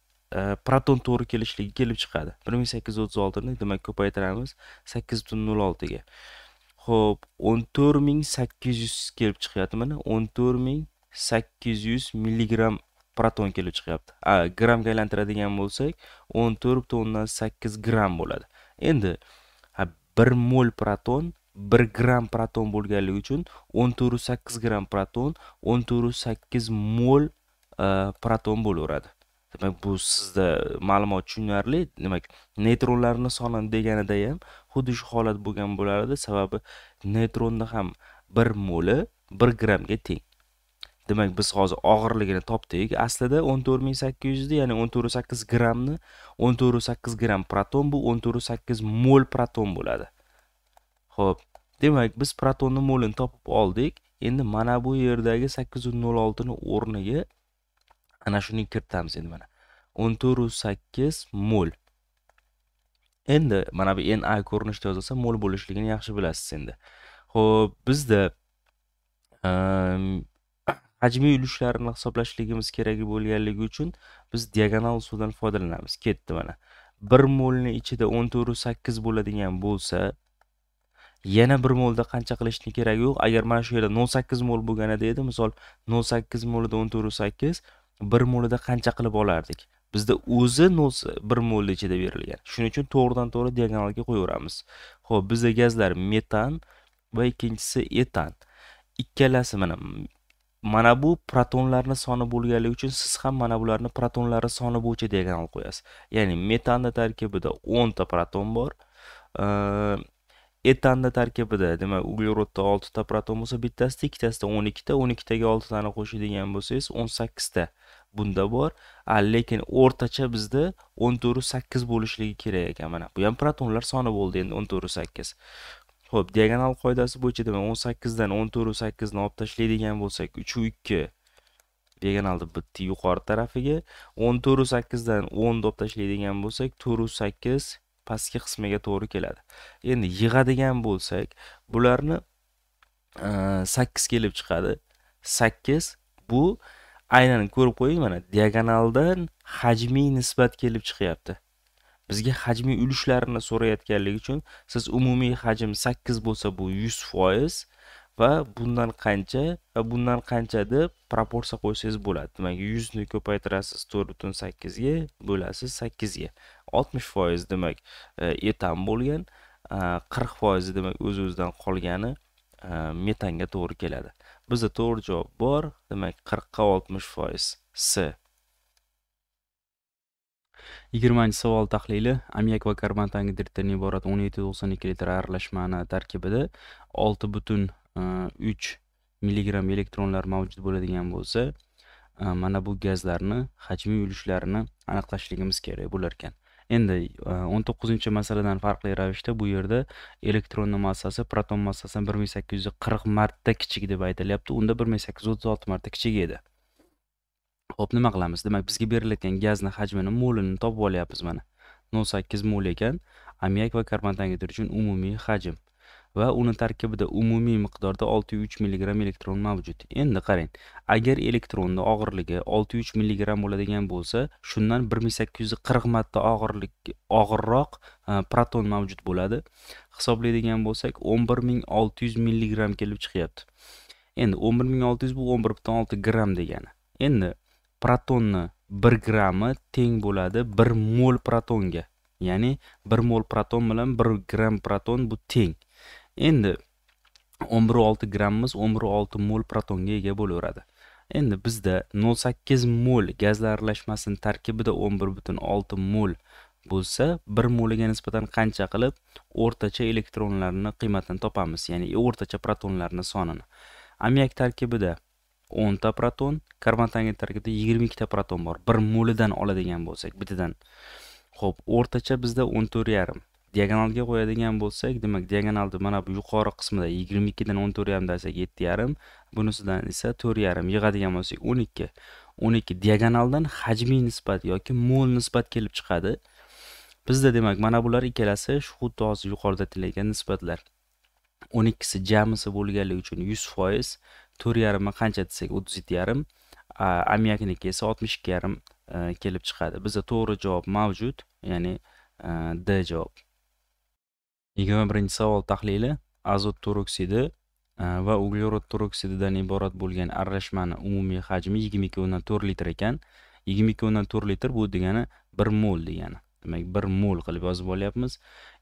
proton to'g'ri kelishligi kelib chiqadi bir ming sakkiz yuz o'ttiz oltini demak ko'paytiramiz sakkiz butun nol oltiga ho'p o'n to'rt ming sakkiz yuz kelib chiqyapti mana o'n to'rt ming sakkiz yuz milligram proton kelib chiqyapti a grammga aylantiradigan bo'lsak o'n to'rt butun o'ndan sakkiz gramm bo'ladi endi bir mol proton bir gramm proton bo'lganligi uchun o'n to'rt sakkiz gramm proton o'n to'rt sakkiz mol proton bo'laveradi demak bu sizda ma'lumot tushunarli demak neytronlarni soni deganida ham xuddi shu holat bo'lgan bo'lar edi sababi neytronni ham bir moli bir grammga teng demak biz hozir og'irligini topdik aslida o'n to'rt ming sakkiz yuzni ya'ni o'n to'rt sakkiz grammni o'n to'rt sakkiz gramm proton bu o'n to'rt sakkiz mol proton bo'ladi ho'p demak biz protonni molini topib oldik endi mana bu yerdagi sakkiz nol oltini o'rniga ana shuni kiritamiz endi mana o'n to'rtu sakkiz mol endi mana bu na ko'rinishda yozilsa mol bo'lishligini yaxshi bilasiz endi ho'p bizda ehm, hajmiy ulushlarni hisoblashligimiz kerak bo'lganligi uchun biz diagonal usuldan foydalanamiz ketdi mana bir molni ichida o'n to'rtu sakkiz bo'ladigan bo'lsa yana bir molda qancha qilishni keragi yo'q agar mana shu yerda nol sakkiz mol bo'lganida edi misol nol sakkiz molida o'n to'rtu sakkiz bir mo'lida qancha qilib olardik bizda o'zi nol bir mo'lni ichida berilgan shuning uchun to'g'ridan to'g'ri diagonalga qo'yaveramiz ho'p bizda gazlar metan va ikkinchisi etan ikkalasi mana mana bu protonlarni soni bo'lganligi uchun siz ham mana bularni protonlari soni bo'yicha diagonal qo'yasiz ya'ni metanni tarkibida o'nta proton bor etanni tarkibida demak uglerodda oltita proton bo'lsa bittasida ikkitasida o'n ikkita o'n ikkitaga oltitani qo'shadigan bo'lsangiz o'n sakkizta bunda bor lekin o'rtacha bizda o'n to'rtu sakkiz bo'lishligi kerak ekan mana bu ham protonlar soni bo'ldi endi o'n to'rtu sakkiz ho'p diagonal qoidasi bo'yicha demak o'n sakkizdan o'n to'rtu sakkizni olib tashlaydigan bo'lsak uchu ikki diagonalni bitta yuqori tarafiga o'n to'rtu sakkizdan o'nni olib tashlaydigan bo'lsak to'rtu sakkiz pastki qismiga to'g'ri keladi endi yig'adigan bo'lsak bularni sakkiz kelib chiqadi sakkiz bu aynan ko'rib qo'ying mana diagonaldan hajmiy nisbat kelib chiqyapti bizga hajmiy ulushlarini so'rayotganligi uchun siz umumiy hajm sakkiz bo'lsa bu yuz foiz va bundan qancha va bundan qancha deb proporsiya qo'ysangiz bo'ladi demak yuzni ko'paytirasiz to'rt butun sakkizga bo'lasiz sakkizga oltmish foiz demak e, etan bo'lgan e, qirq foizi demak o'z o'zidan qolgani e, metanga to'g'ri keladi bizda to'g'ri javob bor demak qirqqa oltmish foiz s yigirmanchi savol tahlili ammiak va karbon angidriddan iborat o'n yetti to'qson ikki litr aralashmani tarkibida olti butun e, uch milligramm elektronlar mavjud bo'ladigan bo'lsa e, mana bu gazlarni hajmiy ulushlarini aniqlashligimiz kerak bo'lar ekan endi e, o'n to'qqizinchi masaladan farqli ravishda bu yerda elektronni massasi proton massasidan bir ming sakkiz yuz qirq marta kichik deb aytilyapti unda bir ming sakkiz yuz o'ttiz olti marta kichik edi ho'p nima qilamiz demak bizga berilayotgan gazni hajmini molini topib olyapmiz mana nol sakkiz mol ekan ammiak va karbon uchun umumiy hajm va uni tarkibida umumiy miqdorda 6,3 mg elektron mavjud. Endi qarang, agar elektronning og'irligi 6,3 mg bo'ladigan bo'lsa, shundan 1840 marta og'irlik og'irroq e, proton mavjud bo'ladi. Hisoblaydigan bo'lsak, 11600 mg kelib chiqyapti. Endi 11600 bu 11.6 g degani. Endi protonni 1 grammi teng bo'ladi 1 mol protonga. Ya'ni 1 mol proton bilan 1 g proton bu teng. endi 11.6 grammimiz 11.6 mol protonga ega bo'laveradi endi bizda 0.8 mol gazlar aralashmasining tarkibida 11.6 mol bo'lsa 1 moliga nisbatan qancha qilib o'rtacha elektronlarning qiymatini topamiz ya'ni o'rtacha protonlarning sonini ammiak tarkibida 10 ta proton karbontangin tarkibida 22 ta proton bor 1 molidan oladigan bo'lsak bitidan. Xo'p, o'rtacha bizda 14.5. diagonalga qo'yadigan bo'lsak demak diagonalni mana bu yuqori qismida yigirma ikkidan o'n to'rt yarim desak yetti yarim bunisidan esa to'rt yarim yig'adigan bo'lsak o'n ikki o'n ikki diagonaldan hajmiy nisbat yoki mol nisbat kelib chiqadi bizda demak mana bular ikkalasi shu xuddi hozir yuqorida aytilgan nisbatlar o'n ikkisi jamisi bo'lganligi uchun yuz foiz to'rt yarimi qancha desak o'ttiz yetti yarim ammiakniki esa oltmish ikki yarim e, kelib chiqadi bizda to'g'ri javob mavjud ya'ni e, d javob yigirma birinchi savol tahlili azot peroksidi va uglerod peroksididan iborat bo'lgan aralashmani umumiy hajmi yigirma ikki o'ndan to'rt litr ekan yigirma ikki o'ndan to'rt litr bu degani bir mol degani demak bir mol qilib yozib olyapmiz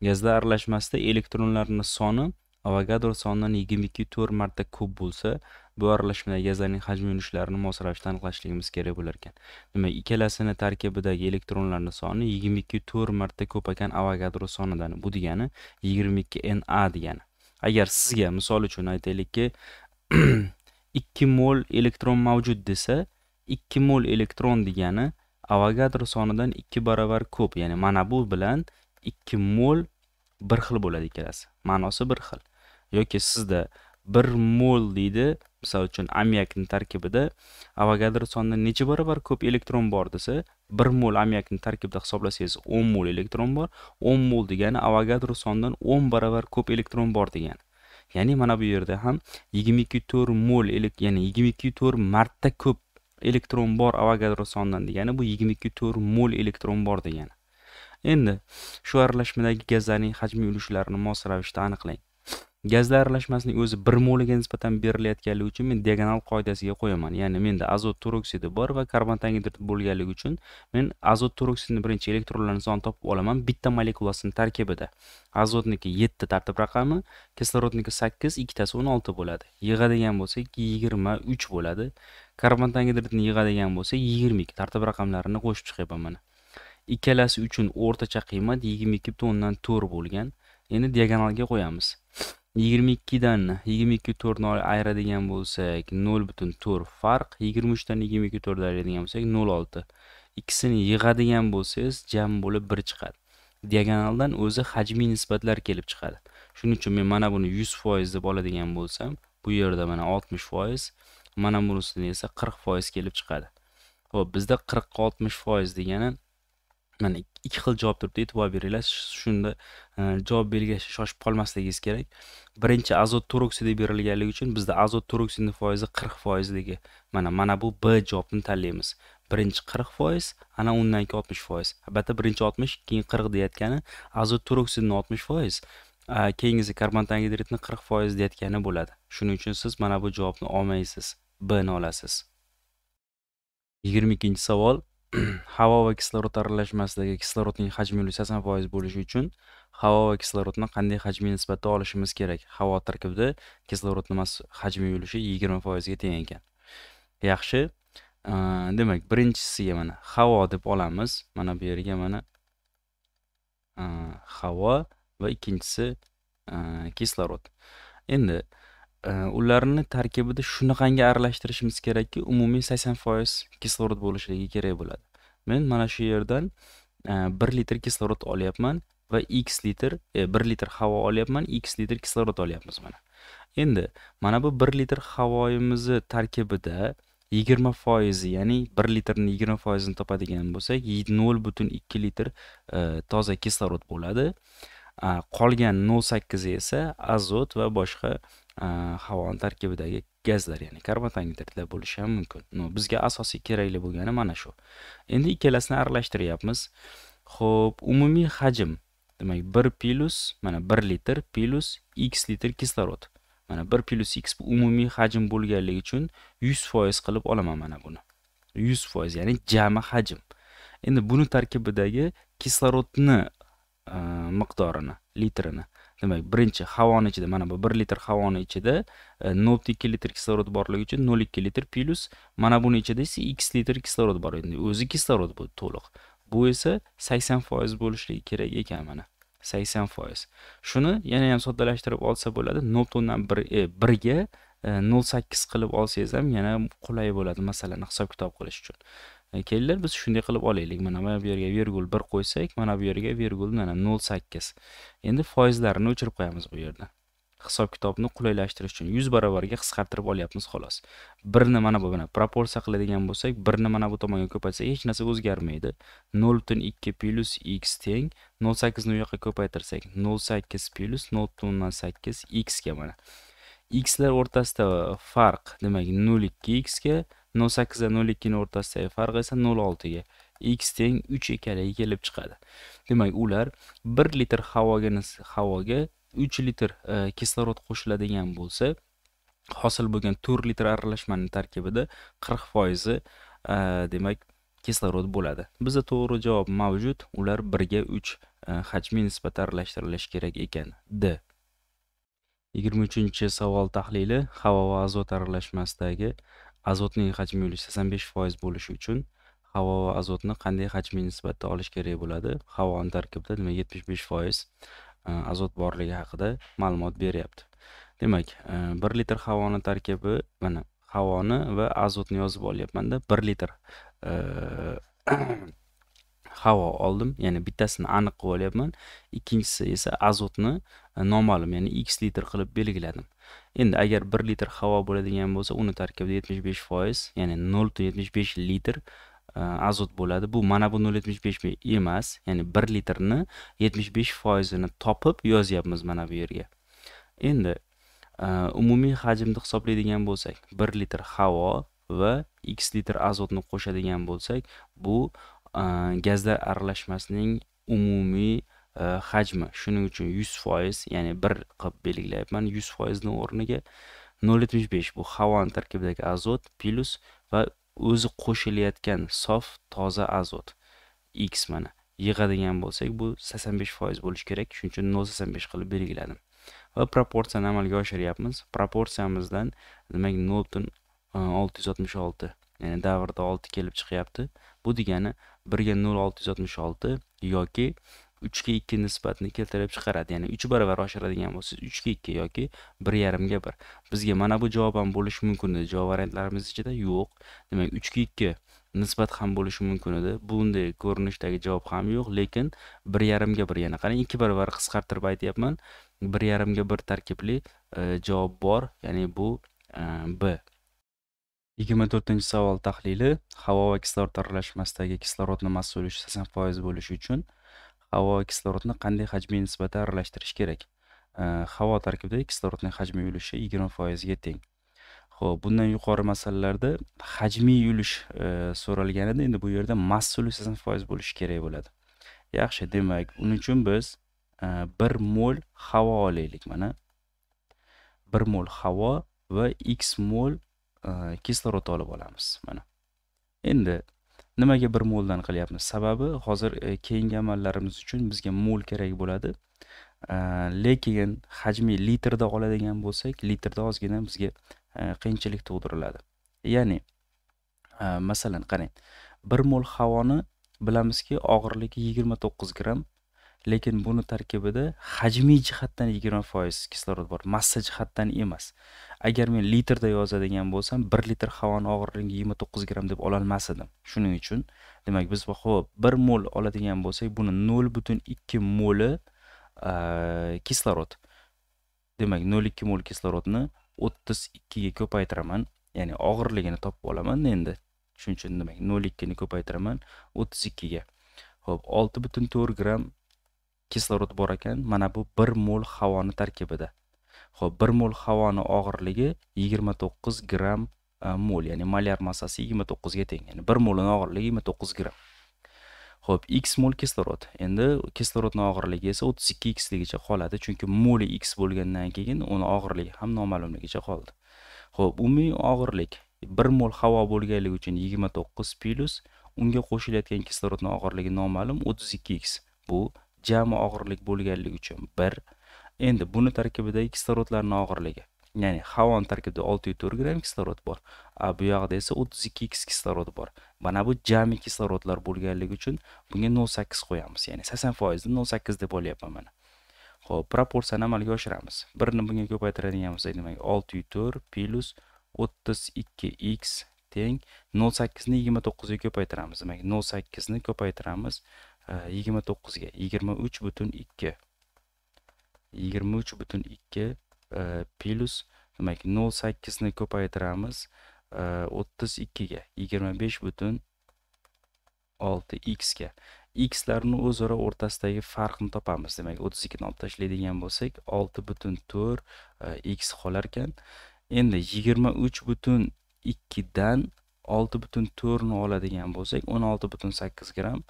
gazlar aralashmasida elektronlarni soni Avogadro sonidan 22.4 marta ko'p bo'lsa, bu aralashmada gazaning hajm yunishlarini mos ravishda aniqlashligimiz kerak bo'lar ekan. Demak, ikkalasini tarkibidagi elektronlarning soni 22.4 marta ko'p ekan Avogadro sonidan. Bu degani 22Na degani. Agar sizga misol uchun aytaylikki 2 mol elektron mavjud desa, 2 mol elektron degani Avogadro sonidan 2 barobar ko'p, ya'ni mana bu bilan 2 mol bir xil bo'ladi ikkalasi. Ma'nosi bir xil. yoki sizda bir mol deydi misol uchun ammiakni tarkibida avogadro sonidan necha barobar ko'p elektron bor desa bir mol ammiakni tarkibida hisoblasangiz o'n mol elektron bor o'n mol degani avogadro sonidan o'n barobar ko'p elektron bor degani ya'ni mana bu yerda ham yigirma ikki to'rt mol ya'ni yigirma ikki to'rt marta ko'p elektron bor avogadro sonidan degani bu yigirma ikki to'rt mol elektron bor degani endi shu aralashmadagi gazlarning hajmiy ulushlarini mos ravishda aniqlang gazlar aralashmasining o'zi bir moliga nisbatan berilayotganligi uchun men diagonal qoidasiga qo'yaman ya'ni menda azot turoksidi bor va karbon tangidrid bo'lganligi uchun men azot turoksidini birinchi elektronlarni sonini topib olaman bitta molekulasini tarkibida azotniki yetti tartib raqami kislorodniki sakkiz ikkitasi o'n olti bo'ladi yig'adigan bo'lsak yigirma uch bo'ladi karbon tangidridni yig'adigan bo'lsa yigirma ikki tartib raqamlarini qo'shib chiqyapman mana ikkalasi uchun o'rtacha qiymat yigirma ikki butun o'ndan to'rt bo'lgan endi diagonalga qo'yamiz 22 dan 22 4 ni ayiradigan bo'lsak 0.4 farq 23 dan 22 4 ayiradigan bo'lsak 0.6 ikkisini yig'adigan bo'lsangiz jam bo'lib 1 chiqadi diagonaldan o'zi hajmiy nisbatlar kelib chiqadi shuning uchun men mana buni 100% deb oladigan bo'lsam bu yerda mana 60% mana buni esa 40% kelib chiqadi ho'p bizda 40 ga 60% degani mana ikki xil javob turibdi e'tibor beringlar shunda e, javob belgilashga shoshib qolmasligingiz kerak birinchi azot turoksidi berilganligi uchun bizda azot peroksidni foizi qirq foizligi mana mana bu b javobni tanlaymiz birinchi qirq foiz ana undan keyin oltmish foiz albatta birinchi oltmish keyin qirq deyayotgani azot peroksidni oltmish foiz keyingisi karbon tangidritni qirq foiz deyayotgani bo'ladi shuning uchun siz mana bu javobni olmaysiz bni olasiz yigirma ikkinchi savol havo va kislorod aralashmasidagi kislorodning hajmi yuz sakson foiz bo'lishi uchun havo va kislorodni qanday hajmiy nisbatda olishimiz kerak havo tarkibida kislorod nimasi hajmi ulushi yigirma foizga teng ekan yaxshi demak birinchisiga mana havo deb olamiz mana bu yerga mana havo va ikkinchisi kislorod endi Э, ularni tarkibida shunaqangi aralashtirishimiz kerakki umumiy sakson foiz kislorod bo'lishligi kerak bo'ladi men mana shu yerdan e, bir litr kislorod olyapman va x litr e, bir litr havo olyapman x litr kislorod olyapmiz mana endi mana bu bir litr havoyimizni tarkibida yigirma foizi ya'ni bir litrni yigirma foizini topadigan bo'lsak nol butun ikki litr e, toza kislorod bo'ladi qolgan nol sakkizi esa azot va boshqa havoni tarkibidagi gazlar ya'ni karbon angidridlar bo'lishi ham mumkin no, bizga asosiy kerakli bo'lgani mana shu endi ikkalasini aralashtiryapmiz ho'p umumiy hajm demak 1 plyus mana 1 litr plyus x litr kislorod mana bir plyus x umumiy hajm bo'lganligi uchun 100% qilib olaman mana buni 100% ya'ni jami hajm endi buni tarkibidagi kislorodni miqdorini litrini demak birinchi havoni ichida mana bu 1 litr havoni ichida 0.2 litr kislorod borligi uchun 0.2 litr plyus mana buni ichida esa x litr kislorod bor endi o'zi kislorod bu to'liq bu esa 80% bo'lishligi kerak ekan mana 80%. Shuni yana ham soddalashtirib olsa bo'ladi. 0.1 1 ga 0.8 qilib olsangiz ham yana qulay bo'ladi masalani hisob kitob qilish uchun. E, kelinglar biz shunday qilib olaylik mana mana bu yerga vergul bir qo'ysak mana bu yerga vergul mana nol sakkiz endi foizlarini o'chirib qo'yamiz bu yerda hisob kitobni qulaylashtirish uchun yuz baravariga qisqartirib olyapmiz xolos birni mana bu mana proporsiya qiladigan bo'lsak birni mana bu tomonga ko'paytsa hech narsa o'zgarmaydi nol butun ikki plyus x teng nol sakkizni u yoqqa ko'paytirsak nol sakkiz plyus nol sakkiz xga mana xlar o'rtasida farq demak nol ikki xga 08 dan 02 ning o'rtasidagi farq esa 06 ga x teng 3 ekanligi kelib chiqadi demak ular 1 litr havoga havoga 3 litr e, kislorod qo'shiladigan bo'lsa hosil bo'lgan 4 litr aralashmaning tarkibida 40 foizi e, demak kislorod bo'ladi bizda to'g'ri javob mavjud ular 1 ga 3 e, hajmi nisbatan aralashtirilishi kerak ekan d 23 savol tahlili havo va azot aralashmasidagi azotning hajmi yuz sakson besh foiz bo'lishi uchun havo va azotni qanday hajmiy nisbatda olish kerak bo'ladi havoni tarkibida nima yetmish besh foiz e, azot borligi haqida ma'lumot beryapti demak e, bir litr havoni tarkibi mana havoni va azotni yozib olyapmanda bir litr e, havo oldim ya'ni bittasini aniq qilib olyapman ikkinchisi esa azotni noma'lum ya'ni x litr qilib belgiladim endi agar 1 litr havo bo'ladigan bo'lsa uni tarkibida 75 foiz ya'ni 0.75 litr e, azot bo'ladi bu mana bu 0.75 emas ya'ni 1 litrni besh foizini topib yozyapmiz mana bu yerga endi e, umumiy hajmni hisoblaydigan bo'lsak 1 litr havo va x litr azotni qo'shadigan bo'lsak bu e, gazlar aralashmasining umumiy Э, hajmi shuning uchun yuz foiz ya'ni bir qilib belgilayapman yuz foizni o'rniga nol yetmish besh bu havoni tarkibidagi azot plyus va o'zi qo'shilayotgan sof toza azot x mana yig'adigan bo'lsak bu sakson besh foiz bo'lishi kerak shuning uchun nol sakson besh qilib belgiladim va proporsiyani amalga oshiryapmiz proporsiyamizdan demak nol butun e, olti yuz oltmish olti ya'ni davrda olti kelib chiqyapti bu degani birga nol olti yuz oltmish olti yoki uchga ikki nisbatni keltirib chiqaradi ya'ni uch baravar oshiradigan bo'lsa uchga ikki yoki bir yarimga bir bizga mana bu javob ham bo'lishi mumkin edi javob variantlarimiz ichida yo'q demak uchga ikki nisbat ham bo'lishi mumkin edi bunday ko'rinishdagi javob ham yo'q lekin bir yarimga bir yana qarang ikki baravar qisqartirib aytyapman bir yarimga bir tarkibli e, javob bor ya'ni bu e, b yigirma to'rtinchi savol tahlili havo va kislorod aralashmasidagi kislorodni mas'ul sakson foiz bo'lishi uchun havo kislorodni qanday hajmiga nisbatan aralashtirish kerak э, havo tarkibida kislorodning hajmiy ulushi yigirma foizga teng ho'p bundan yuqori masalalarda hajmiy ulush edi э, endi bu yerda massa ulushi sakson foiz bo'lishi kerak bo'ladi yaxshi demak uning uchun biz э, bir mol havo olaylik mana bir mol havo va x mol kislorod olib olamiz mana endi nimaga bir moldan qilyapmiz sababi hozir e, keyingi amallarimiz uchun bizga mol kerak bo'ladi e, lekin hajmi litrda oladigan bo'lsak litrda ozgina bizga e, qiyinchilik tug'diriladi ya'ni masalan qarang bir mol havoni bilamizki og'irligi yigirma to'qqiz gramm lekin buni tarkibida hajmiy jihatdan yigirma foiz kislorod bor massa jihatdan emas agar men litrda yozadigan bo'lsam 1 litr havoni og'irligi 29 gramm deb ololmas edim shuning uchun demak biz ho'p 1 mol oladigan bo'lsak buni 0.2 moli kislorod demak 0.2 mol kislorodni 32 ga ko'paytiraman ya'ni og'irligini topib olaman endi shuning uchun demak 0.2 ni ko'paytiraman 32 ga ho'p 6.4 gramm kislorod bor ekan mana bu 1 mol havoni tarkibida Xo'p, bir mol havoni og'irligi yigirma to'qqiz gramm e, mol, ya'ni molyar massasi yigirma to'qqizga teng. Ya'ni bir molini og'irligi yigirma to'qqiz gramm. Xo'p, x mol kislorod. Endi kislorodni og'irligi esa o'ttiz ikki ligicha qoladi, chunki moli x bo'lgandan keyin uni og'irligi ham noma'lumligicha qoldi. Xo'p, umumiy og'irlik bir mol havo bo'lganligi uchun yigirma to'qqiz plyus unga qo'shilayotgan kislorodni og'irligi noma'lum o'ttiz ikki x Bu jami og'irlik bo'lganligi uchun bir endi buni tarkibidagi kislorodlarni og'irligi ya'ni havoni tarkibida olti yuz to'rt gramm kislorod bor a bu yoqda esa o'ttiz ikki x kislorod bor mana bu jami kislorodlar bo'lganligi uchun bunga nol sakkiz qo'yamiz ya'ni sakson foizni nol sakkiz deb olyapman mana ho'p proporsiyani amalga oshiramiz birni bunga ko'paytiradigan bo'lsak demak olti yuz to'rt plyus o'ttiz ikki x teng nol sakkizni yigirma to'qqizga ko'paytiramiz demak nol sakkizni ko'paytiramiz e, yigirma to'qqizga yigirma uch butun ikki yigirma uch butun ikki e, plyus demak nol sakkizni ko'paytiramiz e, o'ttiz ikkiga yigirma besh butun olti xga xlarni o'zaro o'rtasidagi farqni topamiz demak o'ttiz ikkini olib tashlaydigan bo'lsak olti butun to'rt e, x qolarkan endi yigirma uch butun ikkidan olti butun to'rtni oladigan bo'lsak o'n olti butun sakkiz gramm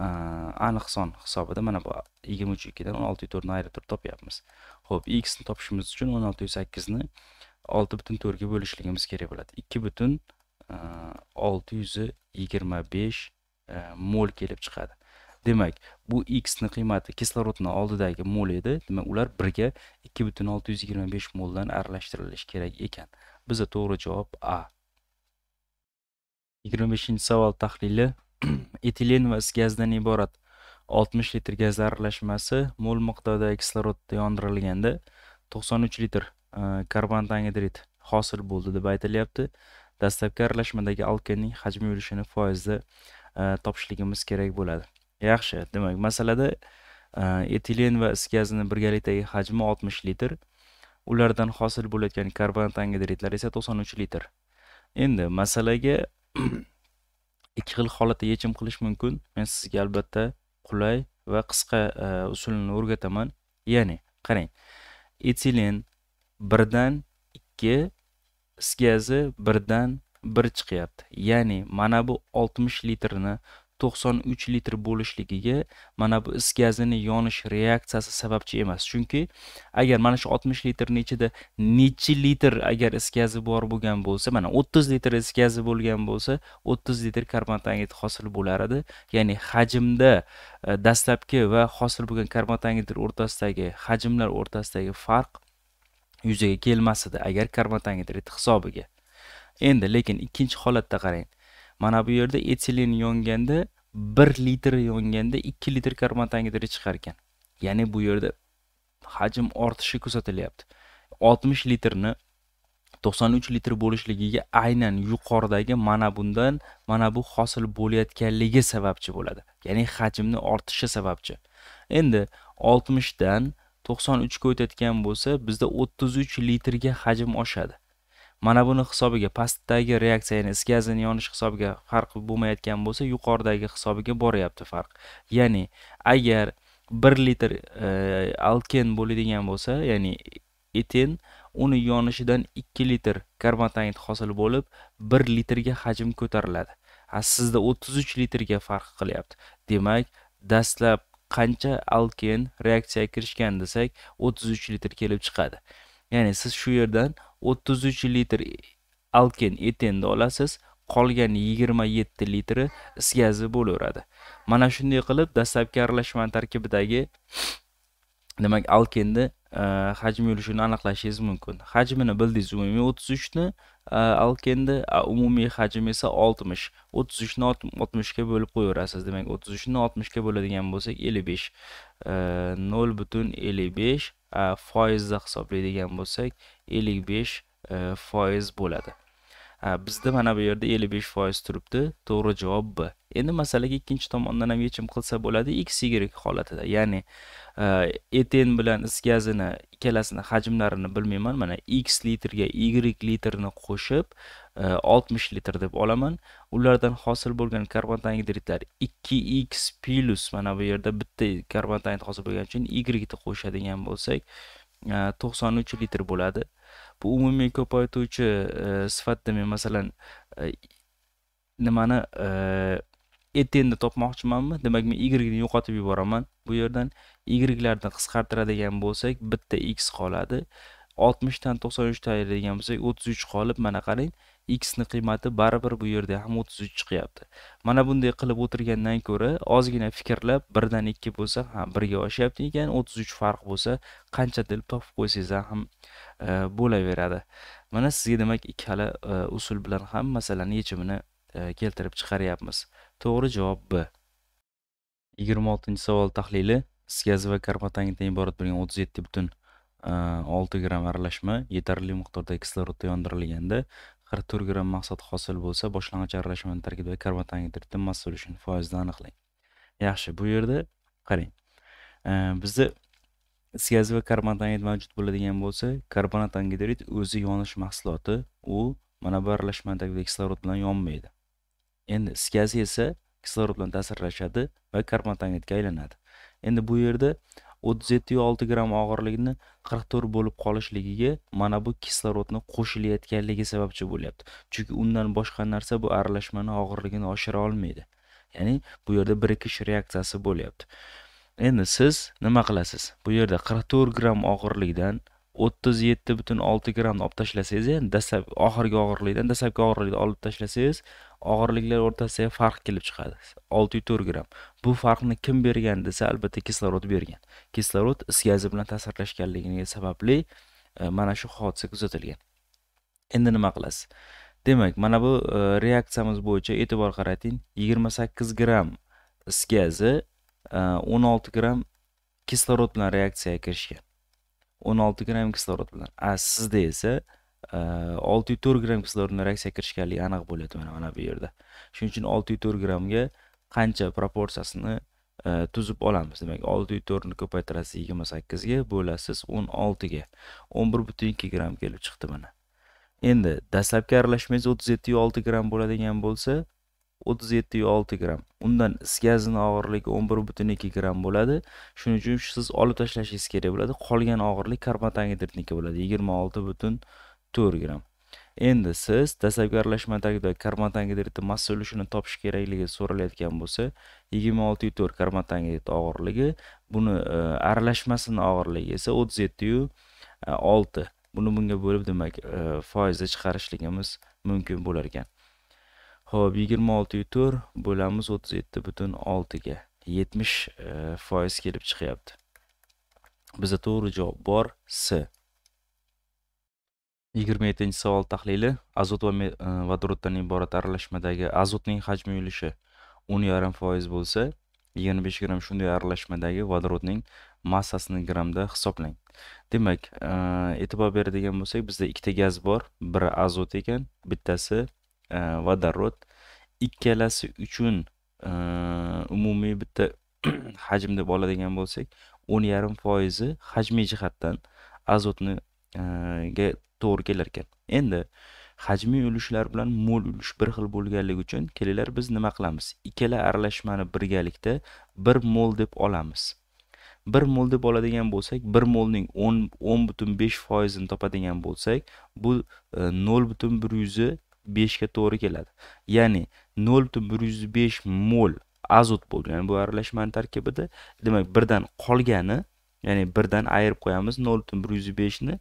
Э, aniq son hisobida mana bu yigirma uch ikkidan o'n olti to'rtni ayirib turib topyapmiz ho'p xni topishimiz uchun o'n olti yuz sakkizni olti butun to'rtga bo'lishligimiz kerak bo'ladi ikki butun e, olti yuz yigirma besh e, mol kelib chiqadi demak bu xni qiymati kislorodni oldidagi mol edi demak ular birga ikki butun olti yuz yigirma besh moldan aralashtirilishi kerak ekan biza to'g'ri javob a yigirma beshinchi savol tahlili etilen va is gazidan iborat 60 litr gaz aralashmasi mo'l miqdorda kislorodda yondirilganda 93 litr e, karbon angidrid hosil bo'ldi deb aytilyapti dastlabki aralashmadagi alkanning hajmi ulushini foizda e, topishligimiz kerak bo'ladi yaxshi demak masalada e, etilen va is gazini birgalikdagi hajmi 60 litr ulardan hosil bo'layotgan karbon angidridlar esa 93 litr endi masalaga ikki xil holatda yechim qilish mumkin men sizga albatta qulay va qisqa e, usulini o'rgataman ya'ni qarang etilen birdan ikki is gazi birdan bir chiqyapti ya'ni mana bu oltmish litrni 93 litr bo'lishligiga mana bu is gazini yonish reaksiyasi sababchi emas chunki agar mana shu 60 litrni ichida nechi litr agar is gazi bor bo'lgan bo'lsa mana 30 litr is gazi bo'lgan bo'lsa 30 litr karbon tangid hosil bo'lar edi ya'ni hajmda e, dastlabki va hosil bo'lgan karbon tangidlar o'rtasidagi hajmlar o'rtasidagi farq yuzaga kelmas edi agar karbon tangidrid hisobiga endi lekin ikkinchi holatda qarang mana bu yerda etilen yonganda bir litr yonganda ikki litr karbon chiqar ekan ya'ni bu yerda hajm ortishi kuzatilyapti oltmish litrni to'qson uch litr bo'lishligiga aynan yuqoridagi mana bundan mana bu hosil bo'layotganligi sababchi bo'ladi ya'ni hajmni ortishi sababchi endi oltmishdan to'qson uchga o'tayotgan bo'lsa bizda o'ttiz uch litrga hajm oshadi mana buni hisobiga pastdagi reaksiyani is gazini yonish hisobiga farqi bo'lmayotgan bo'lsa yuqoridagi hisobiga boryapti farq ya'ni agar bir litr e, alken bo'ladigan bo'lsa ya'ni eten uni yonishidan ikki litr karbontanit hosil bo'lib bir litrga hajm ko'tariladi a sizda o'ttiz uch litrga farq qilyapti demak dastlab qancha alken reaksiyaga kirishgan desak o'ttiz uch litr kelib chiqadi ya'ni siz shu yerdan 33 litr alken etenni olasiz qolgan 27 litri is gazi bo'laveradi mana shunday qilib dastlabki aralashma tarkibidagi demak alkenni e, hajmi ulushini aniqlashingiz mumkin hajmini bildingiz umumiy 33 ni e, alkenni umumiy hajmi esa 60 33 ni 60 ga bo'lib qo'yaverasiz demak 33 ni 60 ga bo'ladigan bo'lsak 55 0.55 foizda hisoblaydigan bo'lsak ellik besh e, foiz bo'ladi bizda mana bu yerda 55 foiz turibdi to'g'ri javob b endi masalaga ikkinchi tomondan ham yechim qilsa bo'ladi x y holatida ya'ni e, eten bilan is gazini ikkalasini hajmlarini bilmayman mana x litrga y litrni qo'shib 60 e, litr deb olaman ulardan hosil bo'lgan karbon angidridlar 2x plus mana bu yerda bitta karbon hosil bo'lgani uchun y ni qo'shadigan bo'lsak 93 e, litr bo'ladi bu umumiy ko'paytuvchi sifatda men masalan nimani etenni topmoqchimanmi demak men y yo'qotib yuboraman bu yerdan y qisqartiradigan bo'lsak bitta x qoladi oltmishdan to'qson uchdan ayiradigan bo'lsak o'ttiz uch qolib mana qarang x ni qiymati baribir bu yerda ham o'ttiz uch chiqyapti mana bunday qilib o'tirgandan ko'ra ozgina fikrlab birdan ikki bo'lsa ha birga oshyapti ekan o'ttiz uch farq bo'lsa qancha deb topib qo'ysangiz ham E, bo'laveradi mana sizga demak ikkala e, usul bilan ham masalani yechimini e, keltirib chiqaryapmiz to'g'ri javob b yigirma oltinchi savol tahlili is gazi va karbotangdan iborat bo'lgan o'ttiz yetti butun olti gramm aralashma yetarli miqdorda kislorodda yondirilganda qirq to'rt gramm maqsad hosil bo'lsa boshlang'ich aralashmani tarkibida karbatangit ritm ulushini foizda aniqlang yaxshi bu yerda qarang bizda siz va karbonatangid mavjud bo'ladigan bo'lsa karbonatangidrid o'zi yonish mahsuloti u mana bu aralashmadagi kislorod bilan yonmaydi endi skazi esa kislorod bilan ta'sirlashadi va karbontanitga aylanadi endi bu yerda o'ttiz yettiyu olti gramm og'irligini qirq to'rt bo'lib qolishligiga mana bu kislorodni qo'shilayotganligi sababchi bo'lyapti chunki undan boshqa narsa bu aralashmani og'irligini oshira olmaydi ya'ni bu yerda birikish reaksiyasi bo'lyapti endi siz nima qilasiz bu yerda qirq to'rt gramm og'irlikdan o'ttiz yetti butun olti grammni olib tashlasangiz endi dastlab oxirgi og'irlikdan dastlabki og'irlikni olib tashlasangiz og'irliklar o'rtasidagi farq kelib chiqadi olti yuz to'rt gramm bu farqni kim bergan desa albatta kislorod bergan kislorod is gazi bilan ta'sirlashganligiga sababli e, mana shu hodisa kuzatilgan endi nima qilasiz demak mana bu e, reaksiyamiz bo'yicha e'tibor qarating yigirma sakkiz gramm is gazi 16 э, gram kislorod bilan reaksiyaga kirishgan 16 gram kislorod bilan a sizda esa 6.4 e, gram kislorod bilan reaksiyaga kirishganligi aniq bo'ladi mana mana bu yerda shuning uchun 604 gramga qancha proporsiyasini e, tuzib olamiz demak 6.4 ni ko'paytirasiz 28 ga bo'lasiz 16 ga 11.2 gram kelib chiqdi mana endi dastlabki aralashmangiz 37.6 gram bo'ladigan bo'lsa o'ttiz yetti olti undan is gazini og'irligi o'n bir butun ikki bo'ladi shuning uchun siz olib tashlashingiz kerak bo'ladi qolgan og'irlik karbon angidridniki bo'ladi yigirma olti butun to'rt endi siz dastlabki aralashma tagida karbon angidridni massa ulushini topish kerakligi so'ralayotgan bo'lsa yigirma olti yu to'rt karbon angidrid og'irligi buni e, aralashmasini og'irligi esa o'ttiz olti buni bunga bo'lib demak e, foizda chiqarishligimiz mumkin bo'lar ekan Xo'p, 26.4 bo'lamiz 37.6 ga 70 foiz kelib chiqyapti. Bizda to'g'ri javob bor C. 27-savol tahlili azot va e, vodoroddan iborat aralashmadagi azotning hajmi yulishi 10.5% bo'lsa, 25 gram shunday aralashmadagi vodorodning massasini gramda hisoblang. Demak, e, e'tibor beradigan bo'lsak, bizda ikkita gaz bor, biri azot ekan, bittasi vodorod э, ikkalasi uchun э, umumiy bitta hajm deb oladigan bo'lsak o'n yarim foizi hajmiy jihatdan azotni e, ga to'g'ri kelar ekan endi hajmiy ulushlar bilan mo'l ulush bir xil bo'lganligi uchun kelinglar biz nima qilamiz ikkala aralashmani birgalikda bir mol deb olamiz bir mol deb oladigan bo'lsak bir molning o'n o'n butun besh foizini topadigan bo'lsak bu e, nol butun bir yuzi 5 ga to'g'ri keladi ya'ni 0.105 mol azot bo'ldi ya'ni bu aralashmani tarkibida demak birdan qolgani ya'ni birdan ayirib qo'yamiz 0.105 ni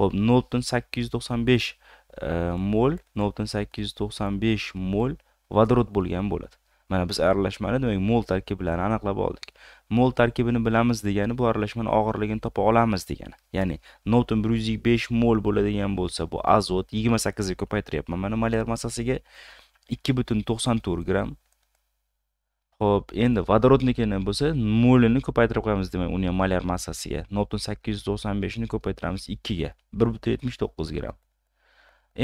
Xo'p, 0.895 e, mol 0.895 mol vodorod bo'lgan bo'ladi mana biz aralashmani demak mol tarkiblarini aniqlab oldik mol tarkibini bilamiz degani bu aralashmani og'irligini topa olamiz degani ya'ni noton bir yuz besh mol bo'ladigan bo'lsa bu azot yigirma sakkizga ko'paytiryapman mana molyar massasiga ikki butun to'qson to'rt gramm ho'p endi vodorodnikini bo'lsa molini ko'paytirib qo'yamiz demak uni ham molyar massasiga nol butun sakkiz yuz to'qson beshni ko'paytiramiz ikkiga bir butun yetmish to'qqiz gramm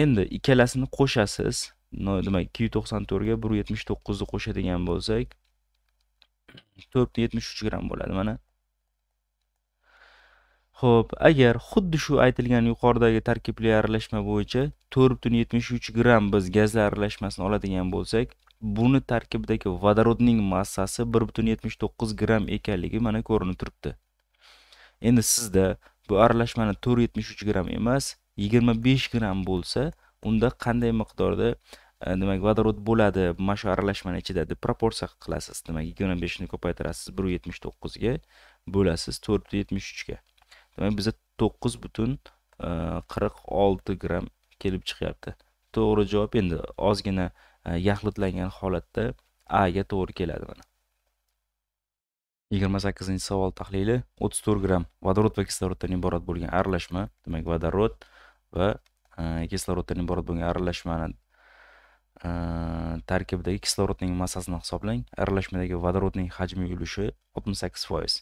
endi ikkalasini qo'shasiz nima demak yuz to'qson to'rtga bir yetmish to'qqizni qo'shadigan bo'lsak to'rt yetmish uch gramm bo'ladi mana ho'p agar xuddi shu aytilgan yuqoridagi tarkibli aralashma bo'yicha to'rt butun yetmish uch gramm biz gazlar aralashmasini oladigan bo'lsak buni tarkibidagi vodorodning massasi bir butun yetmish to'qqiz gramm ekanligi mana ko'rinib turibdi endi sizda bu aralashmani to'rt yetmish uch gramm emas yigirma besh gramm bo'lsa unda qanday miqdorda nima э, vodorod bo'ladi mana shu aralashmani ichida deb proporsiya qilasiz demak yigirma beshni ko'paytirasiz bir yetmish to'qqizga bo'lasiz to'rt yetmish uchga demak biza to'qqiz butun e, qirq olti gramm kelib chiqyapti to'g'ri javob endi ozgina e, yaxlitlangan holatda a ga to'g'ri keladi mana yigirma sakkizinchi savol tahlili o'ttiz to'rt gramm vodorod va kisloroddan iborat bo'lgan aralashma demak vodorod va e, kisloroddan iborat bo'lgan aralashmani tarkibidagi kislorodning massasini hisoblang aralashmadagi vodorodning hajmi ulushi oltmish sakkiz foiz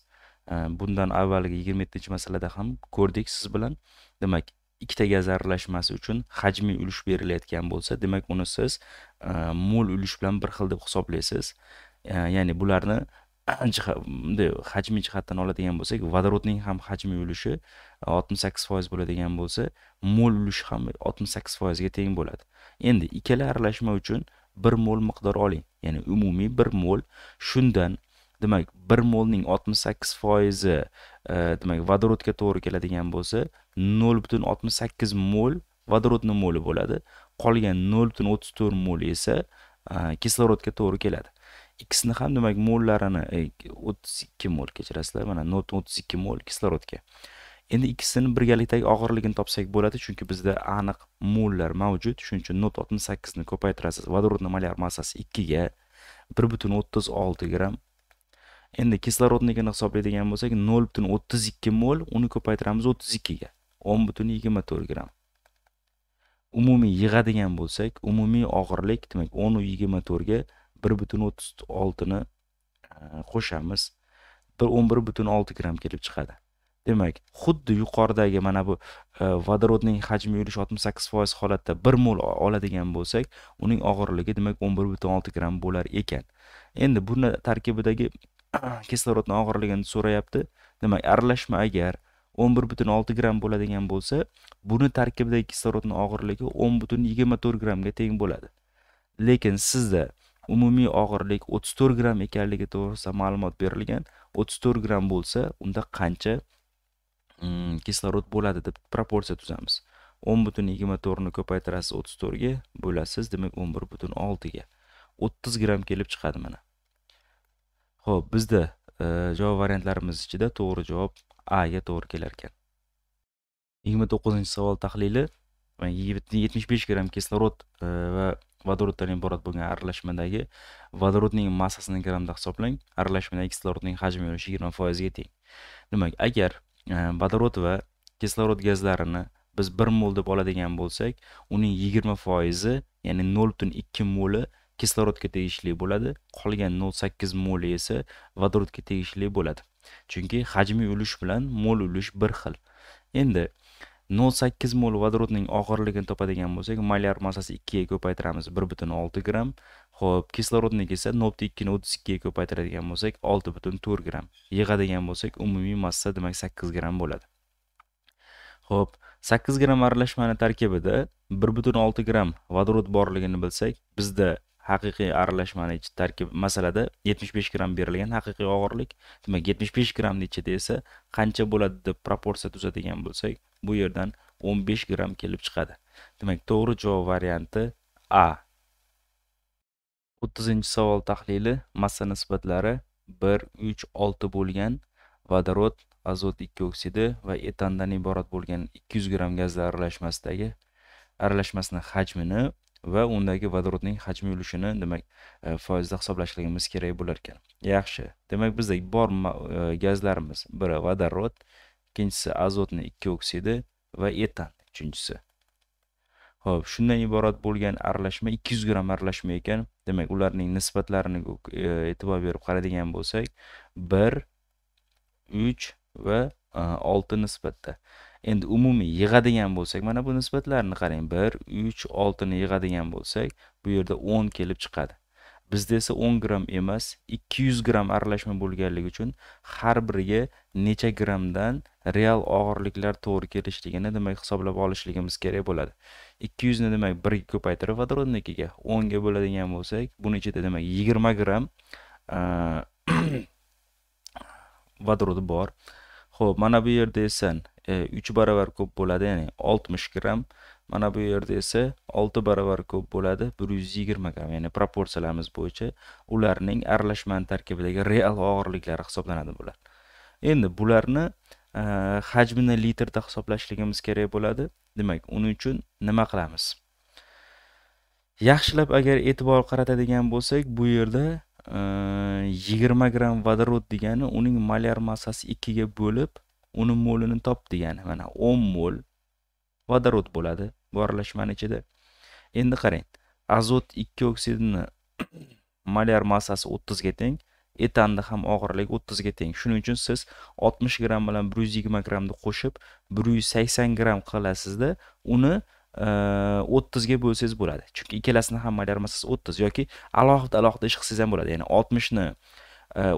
э, bundan avvalgi yigirma yettinchi masalada ham ko'rdik siz bilan demak ikkita gaz aralashmasi uchun hajmiy ulush berilayotgan bo'lsa demak uni siz e, mol ulush bilan bir xil deb hisoblaysiz e, ya'ni bularni bunday hajmiy jihatdan oladigan bo'lsak vodorodning ham hajmiy ulushi e, oltmish sakkiz foiz bo'ladigan bo'lsa mol ulushi ham oltmish sakkiz foizga teng bo'ladi endi ikkala aralashma uchun bir mol miqdor oling ya'ni umumiy bir mol shundan demak bir molning oltmish sakkiz foizi e, demak vodorodga to'g'ri keladigan bo'lsa nol butun oltmish sakkiz mol vodorodni moli bo'ladi qolgan nol butun o'ttiz to'rt mol esa e, kislorodga to'g'ri keladi x ni ham demak mollarini 32 mol kechirasizlar mana 0.32 mol kislorodga endi ikkisini birgalikdagi og'irligini topsak bo'ladi chunki bizda aniq mollar mavjud shuning uchun oltmish ni ko'paytirasiz vodorodni molyar massasi 2 ga 1.36 gramm endi kislorodnikini hisoblaydigan bo'lsak 0.32 mol uni ko'paytiramiz 32 ga 10.24 gramm umumiy yig'adigan bo'lsak umumiy og'irlik demak o'nu yigirma ga bir butun o'ttiz oltini e, qo'shamiz bir o'n bir butun olti gramm kelib chiqadi demak xuddi yuqoridagi mana bu e, vodorodning hajmi yurish oltmish sakkiz foiz holatda bir mol oladigan bo'lsak uning og'irligi demak o'n bir butun olti gramm bo'lar ekan endi buni tarkibidagi kislorodni og'irligini so'rayapti demak aralashma agar o'n bir butun olti gramm bo'ladigan bo'lsa buni tarkibidagi kislorodni og'irligi o'n butun yigirma to'rt grammga teng bo'ladi lekin sizda umumiy og'irlik 34 gram ekanligi to'g'risida ma'lumot berilgan 34 gram bo'lsa unda qancha mm, kislorod bo'ladi deb proporsiya tuzamiz o'n butun yigirma to'rtni ko'paytirasiz o'ttiz to'rtga bo'lasiz demak o'n bir butun oltiga o'ttiz kelib chiqadi mana ho'p bizda e, javob variantlarimiz ichida to'g'ri javob a ga to'g'ri kelar ekan yigirma to'qqizinchi savol tahlili yetmish besh gramm kislorod e, va vodoroddan iborat bo'lgan aralashmadagi vodorodning massasini grammda hisoblang aralashmada kislorodning hajmi yo'lishi yigirma foizga teng demak agar vodorod va kislorod gazlarini biz bir mol deb oladigan bo'lsak uning yigirma foizi ya'ni nol butun ikki moli kislorodga tegishli bo'ladi qolgan nol sakkiz moli esa vodorodga tegishli bo'ladi chunki hajmiy ulush bilan mol ulush bir xil endi 0.8 mol vodorodning og'irligini topadigan bo'lsak, molyar massasi 2 ga ko'paytiramiz 1.6 gram Xo'p, kislorodniki esa 0.2 ni 32 ga ko'paytiradigan bo'lsak, 6.4 gram Yig'adigan bo'lsak, umumiy massa demak 8 gram bo'ladi. Xo'p, 8 gram aralashmani tarkibida 1.6 gram vodorod borligini bilsak, bizda haqiqiy aralashmani ichida tarkib masalada 75 gram berilgan haqiqiy og'irlik, demak 75 grammni ichida esa qancha bo'ladi deb proporsiya tuzadigan bo'lsak, bu yerdan 15 gram kelib chiqadi demak to'g'ri javob varianti a 30 savol tahlili massa nisbatlari 1 3 6 bo'lgan vodorod azot ikki oksidi va etandan iborat bo'lgan 200 gram gazlar aralashmasidagi aralashmasini hajmini va undagi vodorodning hajmi ulushini demak e, foizda hisoblashligimiz kerak bo'lar ekan yaxshi demak bizda bor e, gazlarimiz biri vodorod ikkinchisi azotni ikki oksidi va etan uchinchisi ho'p shundan iborat bo'lgan aralashma 200 gramm aralashma ekan demak ularning nisbatlarini e, e'tibor berib qaraydigan bo'lsak 1 3 va 6 e, nisbatda endi umumiy yig'adigan bo'lsak mana bu nisbatlarni qarang 1 3 6 ni yig'adigan bo'lsak bu yerda 10 kelib chiqadi bizda esa 10 gramm emas 200 gramm aralashma bo'lganligi uchun har biriga necha grammdan real og'irliklar to'g'ri kelishligini demak hisoblab olishligimiz kerak bo'ladi 200 ni demak 1 ga ko'paytirib vodorodnikiga 10 ga bo'ladigan bo'lsak buni ichida demak 20 gramm vodorod bor ho'p mana bu yerda esa 3 e, baravar ko'p bo'ladi ya'ni 60 gramm mana bu yerda esa 6 baravar ko'p bo'ladi 120 gram ya'ni proporsiyalarimiz bo'yicha ularning aralashmani tarkibidagi real og'irliklari hisoblanadi bular endi bularni e, hajmini litrda hisoblashligimiz kerak bo'ladi demak uning uchun nima qilamiz yaxshilab agar e'tibor qaratadigan bo'lsak bu yerda e, yigirma gramm vodorod degani uning molyar massasi ikkiga bo'lib uni molini top degani mana o'n mol vodorod bo'ladi bu aralashmani ichida endi qarang azot ikki oksidini molyar massasi o'ttizga teng etanni ham og'irligi o'ttizga teng shuning uchun siz oltmish gramm bilan bir yuz yigirma grammni qo'shib bir yuz sakson gramm qilasizda uni o'ttizga bo'lsangiz bo'ladi chunki ikkalasini ham molyar massasi o'ttiz yoki alohida alohida ish qilsangiz ham bo'ladi ya'ni oltmishni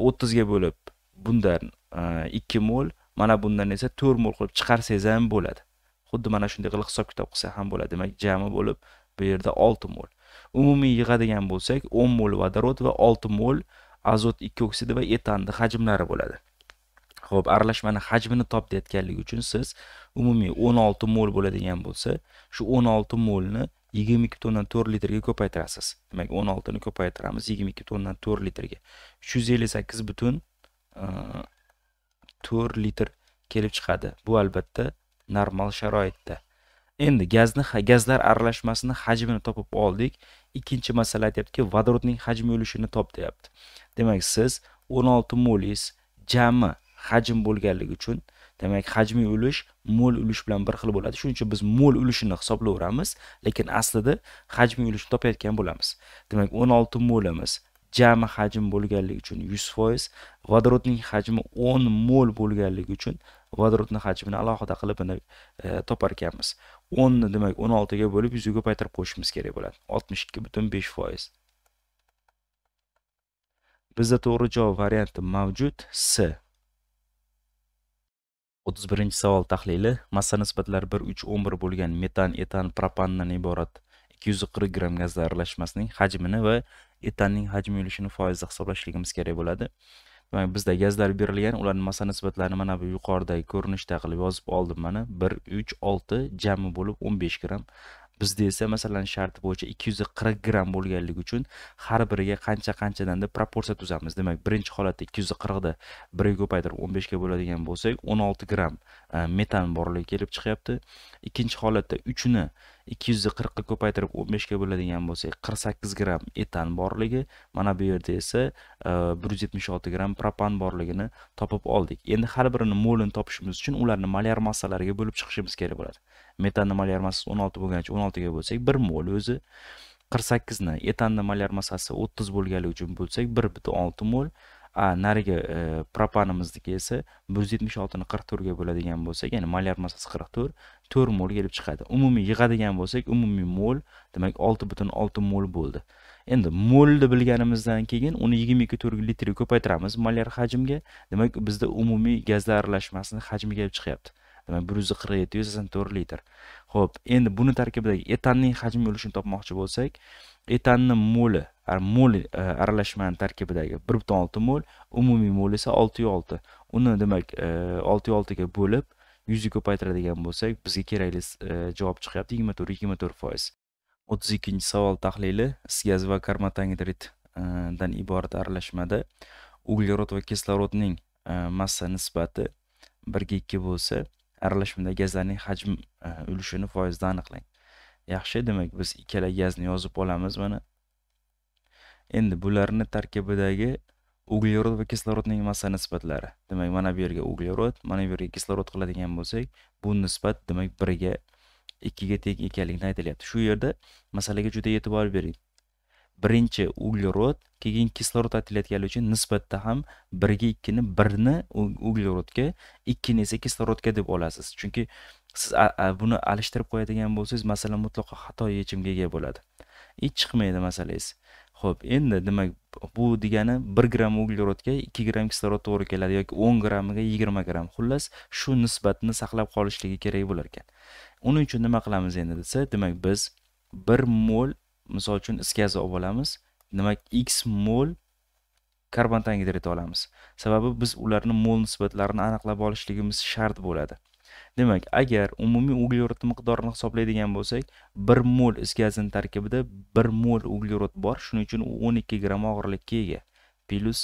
o'ttizga bo'lib bundan ikki mol mana bundan esa to'rt mol qilib chiqarsangiz ham bo'ladi xuddi mana shunday qilib hisob kitob qilsa ham bo'ladi demak jami bo'lib bu yerda olti mol umumiy yig'adigan bo'lsak o'n mol vodorod va olti mol azot ikki oksidi va etanni hajmlari bo'ladi ho'p aralashmani hajmini top deyotganligi uchun siz umumiy o'n olti mol bo'ladigan bo'lsa shu o'n olti molni yigirma ikki tondan to'rt litrga ko'paytirasiz demak o'n oltini ko'paytiramiz yigirma ikki tondan to'rt litrga uch yuz ellik sakkiz butun to'rt litr kelib chiqadi bu albatta normal sharoitda endi gazni gazlar aralashmasini hajmini topib oldik ikkinchi masala aytyaptiki vodorodning hajmi ulushini top deyapti demak siz 16 mol jami hajm bo'lganligi uchun demak hajmiy ulush mol ulush bilan bir xil bo'ladi shuning uchun biz mol ulushini hisoblayveramiz lekin aslida hajmiy ulushni topayotgan bo'lamiz demak 16 molimiz jami hajm bo'lganligi uchun 100 foiz vodorodning hajmi 10 mol bo'lganligi uchun vodorodni hajmini alohida qilib buni e, topar ekanmiz o'nni demak o'n oltiga bo'lib ga ko'paytirib qo'yishimiz kerak bo'ladi oltmish ikki butun besh foiz bizda to'g'ri javob varianti mavjud s o'ttiz birinchi savol tahlili massa nisbatlari bir uch o'n bir bo'lgan metan etan propandan iborat ikki yuz qirq gramm gazlar aralashmasining hajmini va etanning hajmi ulushini foizda hisoblashligimiz kerak bo'ladi demak bizda gazlar berilgan ularning massa nisbatlarini mana bu yuqoridagi ko'rinishda qilib yozib oldim mana bir uch olti jami bo'lib o'n besh gram bizda esa masalan sharti bo'yicha ikki yuz qirq gramm bo'lganligi uchun har biriga qancha qanchadan deb proporsiya tuzamiz demak birinchi holatda ikki yuz qirqni biriga ko'paytirib o'n beshga bo'ladigan bo'lsak o'n olti gramm e, metan borligi kelib chiqyapti ikkinchi holatda uchni ikki yuz qirqqa ko'paytirib o'n beshga bo'ladigan bo'lsak qirq sakkiz gramm etan borligi mana bu yerda esa e, bir yuz yetmish olti gramm propan borligini topib oldik endi har birini molini topishimiz uchun ularni molyar massalariga bo'lib chiqishimiz kerak bo'ladi metanni molyarmasi o'n olti bo'lgani uchun o'n oltiga bo'lsak bir mol o'zi qirq sakkizni etanni massasi o'ttiz bo'lganligi uchun bo'lsak bir butun olti mol a narigi e, propanimizniki esa bir yuz yetmish oltini qirq to'rtga bo'ladigan bo'lsak ya'ni molyarmasasi qirq to'rt to'rt mol kelib chiqadi umumiy yig'adigan bo'lsak umumiy mol demak olti butun olti mol bo'ldi endi molni bilganimizdan keyin uni yigirma ikki to'rt litrga ko'paytiramiz molyar hajmga demak bizda umumiy gazlar aralashmasini hajmi kelib chiqyapti demak bir yuz qirq yetti yuz sakson to'rt litr ho'p endi buni tarkibidagi etanning hajmi ulushini topmoqchi bo'lsak etanni moli mol e, aralashmani tarkibidagi bir butun olti mol umumiy mol esa oltiyu olti uni demak e, oltiyu oltiga bo'lib yuzga ko'paytiradigan bo'lsak bizga kerakli e, javob chiqyapti yigirma to'rt yigirma to'rt foiz o'ttiz ikkinchi savol tahlili is gaz va karmatangidriddan iborat aralashmada uglerod va kislorodning massa nisbati birga ikki bo'lsa aralashmada gazlarning hajm ulushini e, foizda aniqlang yaxshi demak biz ikkala gazni yozib olamiz mana endi bularni tarkibidagi uglerod va kislorodning massa nisbatlari demak mana bu yerga uglerod mana bu yerga kislorod qiladigan bo'lsak bu nisbat demak birga ikkiga teng ekanligini aytilyapti shu yerda masalaga juda e'tibor bering birinchi uglerod keyin kislorod aytilayotgani uchun nisbatda ham birga ikkini birni uglerodga ikkini esa kislorodga deb olasiz chunki siz buni alishtirib qo'yadigan bo'lsangiz masalan mutlaqo xato yechimga ega bo'ladi hech chiqmaydi masalangiz ho'p endi demak bu degani bir gramm uglerodga ikki gramm kislorod to'g'ri keladi yoki o'n grammiga yigirma gramm xullas shu nisbatni saqlab qolishligi kerak bo'lar ekan uning uchun nima qilamiz endi desa demak biz bir mol misol uchun is gazi olib olamiz demak x mol karbon angidrid olamiz sababi biz ularni mol nisbatlarini aniqlab olishligimiz shart bo'ladi demak agar umumiy uglerod miqdorini hisoblaydigan bo'lsak bir mol is gazini tarkibida bir mol uglerod bor shuning uchun u o'n ikki gramm og'irlikka ega plyus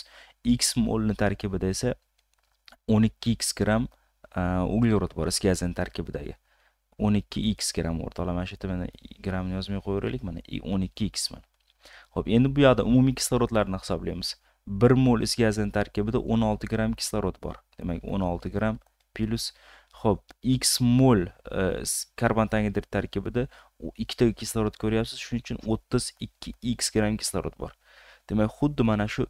x molni tarkibida esa o'n ikki x gramm e, uglerod bor is gazini tarkibidagi o'n ikki x gram o'rta mana shu yerda mana gramni yozmay qo'yaveraylik mana o'n ikki x mana ho'p endi bu yoqda umumiy kislorodlarni hisoblaymiz bir mol is gazini tarkibida o'n olti kislorod bor demak o'n olti gramm plyus ho'p x mol e, karbon tangidrid tarkibida ikkita kislorod ko'ryapsiz shuning uchun o'ttiz ikki x gram kislorod bor demak xuddi mana shu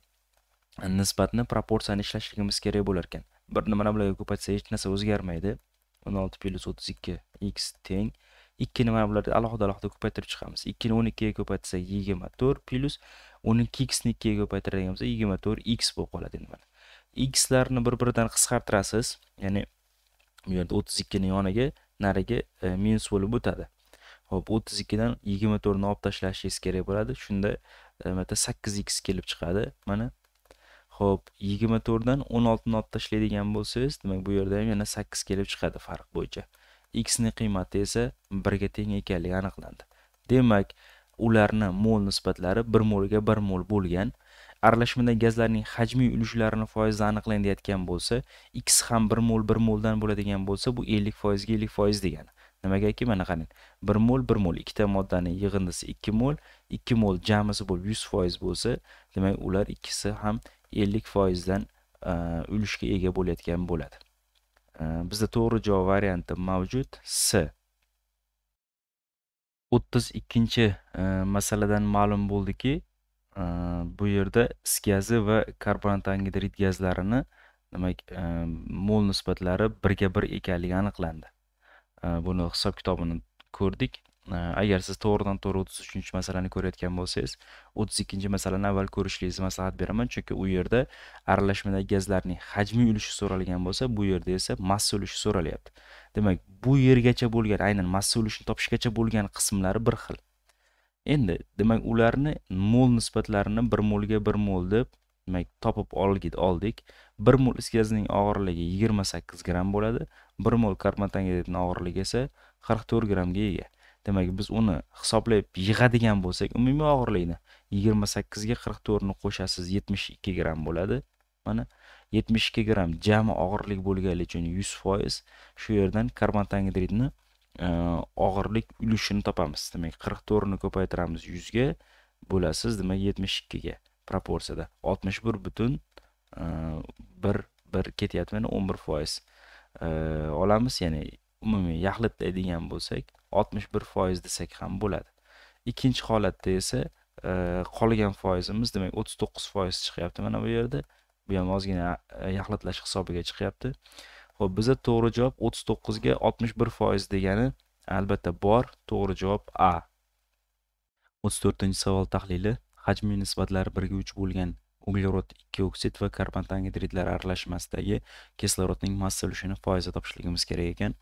nisbatni proporsiyani ishlashligimiz kerak bo'lar ekan bir nima bilan ko'paytsa hech narsa o'zgarmaydi 16 plyus 32 x teng ikkini mana bularni alohida alohida ko'paytirib chiqamiz ikkini o'n ikkiga ko'paytsa yigirma to'rt plyus o'n ikki xni ikkiga ko'paytiradigan bo'lsa yigirma to'rt x bo'lib qoladi endi mana xlarni bir biridan qisqartirasiz ya'ni bu yerda o'ttiz ikkini yoniga nariga e, minus bo'lib o'tadi ho'p o'ttiz ikkidan yigirma to'rtni olib tashlashingiz kerak bo'ladi shunda e, sakkiz x kelib chiqadi mana Xo'p, 24 dan 16 ni olib tashlaydigan bo'lsangiz, demak bu yerda ham yana 8 kelib chiqadi farq bo'yicha. x ni qiymati esa 1 ga teng ekanligi aniqlandi. Demak, ularni mol nisbatlari 1 molga 1 mol bo'lgan. Aralashmada gazlarning hajmiy ulushlarini foizda aniqlang deyotgan bo'lsa, x ham 1 mol 1 moldan bo'ladigan bo'lsa, bu 50% ga 50% degani. Nimagaki mana qarang, 1 mol 1 mol ikkita moddaning yig'indisi 2 mol, 2 mol jamisi bo'lib 100% bo'lsa, demak ular ikkisi ham ellik foizdan e, ulushga ega bo'layotgan bo'ladi e, bizda to'g'ri javob varianti mavjud s o'ttiz ikkinchi e, masaladan ma'lum bo'ldiki bu yerda is gazi va karbonat angidrid gazlarini demak mol nisbatlari birga bir ekanligi aniqlandi buni hisob kitobini ko'rdik agar siz to'g'ridan to'g'ri o'ttiz uchinchi masalani ko'rayotgan bo'lsangiz o'ttiz ikkinchi masalani avval ko'rishlingizni maslahat beraman chunki u yerda aralashmadagi gazlarning hajmiy ulushi so'ralgan bo'lsa bu yerda esa massa ulushi so'ralyapti demak bu yergacha bo'lgan aynan massa ulushini topishgacha bo'lgan qismlari bir xil endi demak ularni mol nisbatlarini bir molga bir mol deb demak topib oldik bir mol is gazining og'irligi yigirma sakkiz gramm bo'ladi bir mol karmatangidetni og'irligi esa qirq to'rt grammga ega demak biz uni hisoblab yig'adigan bo'lsak umumiy og'irlikni yigirma sakkizga qirq to'rtni qo'shasiz yetmish ikki gramm bo'ladi mana yetmish ikki gramm jami og'irlik bo'lgani uchun yuz foiz shu yerdan karbantangidridni e, og'irlik ulushini topamiz demak qirq to'rtni ko'paytiramiz yuzga bo'lasiz demak yetmish ikkiga proporsiyada oltmish bir butun e, bir bir ketyapti mana o'n bir foiz e, olamiz ya'ni umumiy yaxlit bo'lsak 61% desak ham bo'ladi ikkinchi holatda esa e, qolgan foizimiz demak 39% chiqyapti mana bu yerda bu ham ozgina e, yaxlitlash hisobiga chiqyapti ho'p bizda to'g'ri javob 39 ga 61 foiz degani albatta bor to'g'ri javob a 34 to'rtinchi savol tahlili hajmiy nisbatlari birga uch bo'lgan uglerod ikki oksid va karbon tangidridlar aralashmasidagi kislorodning massa ulushini foizda topishligimiz kerak ekan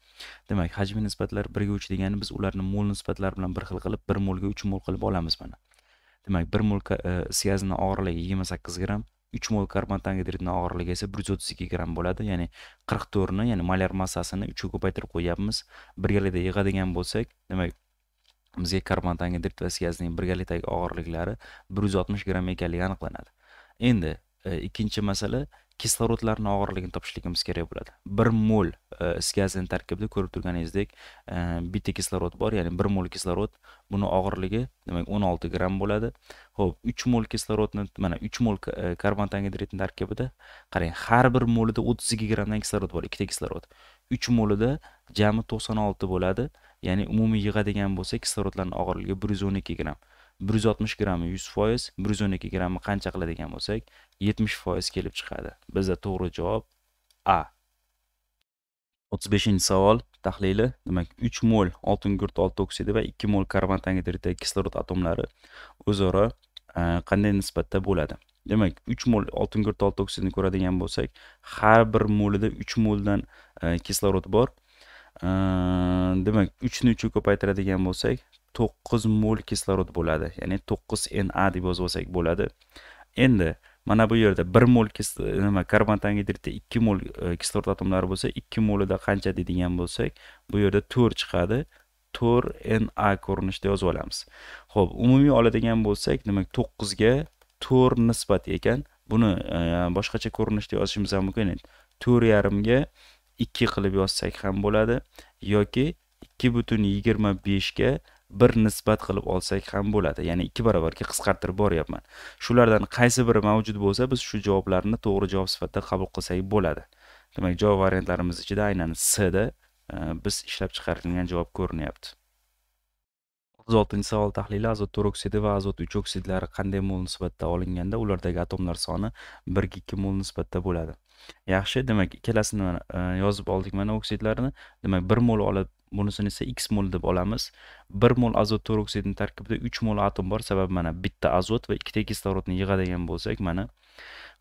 demak hajmiy nisbatlar birga uch degani biz ularni mol nisbatlari bilan bir xil qilib bir molga uch mol qilib olamiz mana demak bir mol e, siyazni og'irligi yigirma sakkiz gramm uch mol karbon tangidridni og'irligi esa bir yuz o'ttiz ikki gramm bo'ladi ya'ni qirq to'rtni ya'ni molar massasini uchga ko'paytirib qo'yyapmiz birgalikda yig'adigan bo'lsak demak bizga karbon tangidrid va siyazning birgalikdagi og'irliklari bir yuz oltmish gramm ekanligi aniqlanadi endi e, ikkinchi masala kislorodlarni og'irligini topishligimiz kerak bo'ladi bir mol e, is gazini tarkibida ko'rib turganingizdek e, bitta kislorod bor ya'ni bir mol kislorod buni og'irligi demak o'n olti gramm bo'ladi ho'p uch mol kislorodni mana uch mol karbon tangidritni tarkibida qarang har bir molida o'ttiz ikki grammdan kislorod bor ikkita kislorod uch molida jami to'qson olti bo'ladi ya'ni umumiy yig'adigan bo'lsa kislorodlarni og'irligi bir yuz o'n ikki gramm bir yuz oltmish grammi yuz foiz bir yuz o'n ikki grammi qancha qiladigan bo'lsak yetmish foiz kelib chiqadi bizda to'g'ri javob a o'ttiz beshinchi savol tahlili demak uch mol oltin gurt olti oksidi va ikki mol karbon tangidridagi kislorod atomlari o'zaro e, qanday nisbatda bo'ladi demak uch mol oltin gurt olti oksidni ko'radigan bo'lsak har bir molida uch moldan e, kislorod bor e, demak uchni uchga ko'paytiradigan bo'lsak to'qqiz mol kislorod bo'ladi ya'ni to'qqiz na deb yozib olsak bo'ladi endi mana bu yerda bir mol nima karbon tangidridda ikki mol e, kislorod atomlari bo'lsa ikki molida qancha deydigan bo'lsak bu yerda to'rt chiqadi to'rt na ko'rinishida yozib olamiz ho'p umumiy oladigan bo'lsak demak to'qqizga to'rt nisbat ekan buni e, boshqacha ko'rinishda yozishimiz ham mumkin to'rt yarimga ikki qilib yozsak ham bo'ladi yoki ikki butun yigirma beshga bir nisbat qilib olsak ham bo'ladi ya'ni ikki barobarga qisqartirib boryapman shulardan qaysi biri mavjud bo'lsa biz shu javoblarni to'g'ri javob sifatida qabul qilsak bo'ladi demak javob variantlarimiz ichida aynan c da e, biz ishlab chiqarilgan javob ko'rinyapti o'ttiz oltinchi savol tahlili azot peroksidi va azot uch oksidlari qanday mol nisbatda olinganda ulardagi atomlar soni birga ikki mol nisbatda bo'ladi yaxshi demak ikkalasini e, yozib oldik mana oksidlarni demak bir mol olib bunisini esa x mol deb olamiz bir mol azot peroksidni tarkibida uch mol atom bor sababi mana bitta azot va ikkita kislorodni yig'adigan bo'lsak mana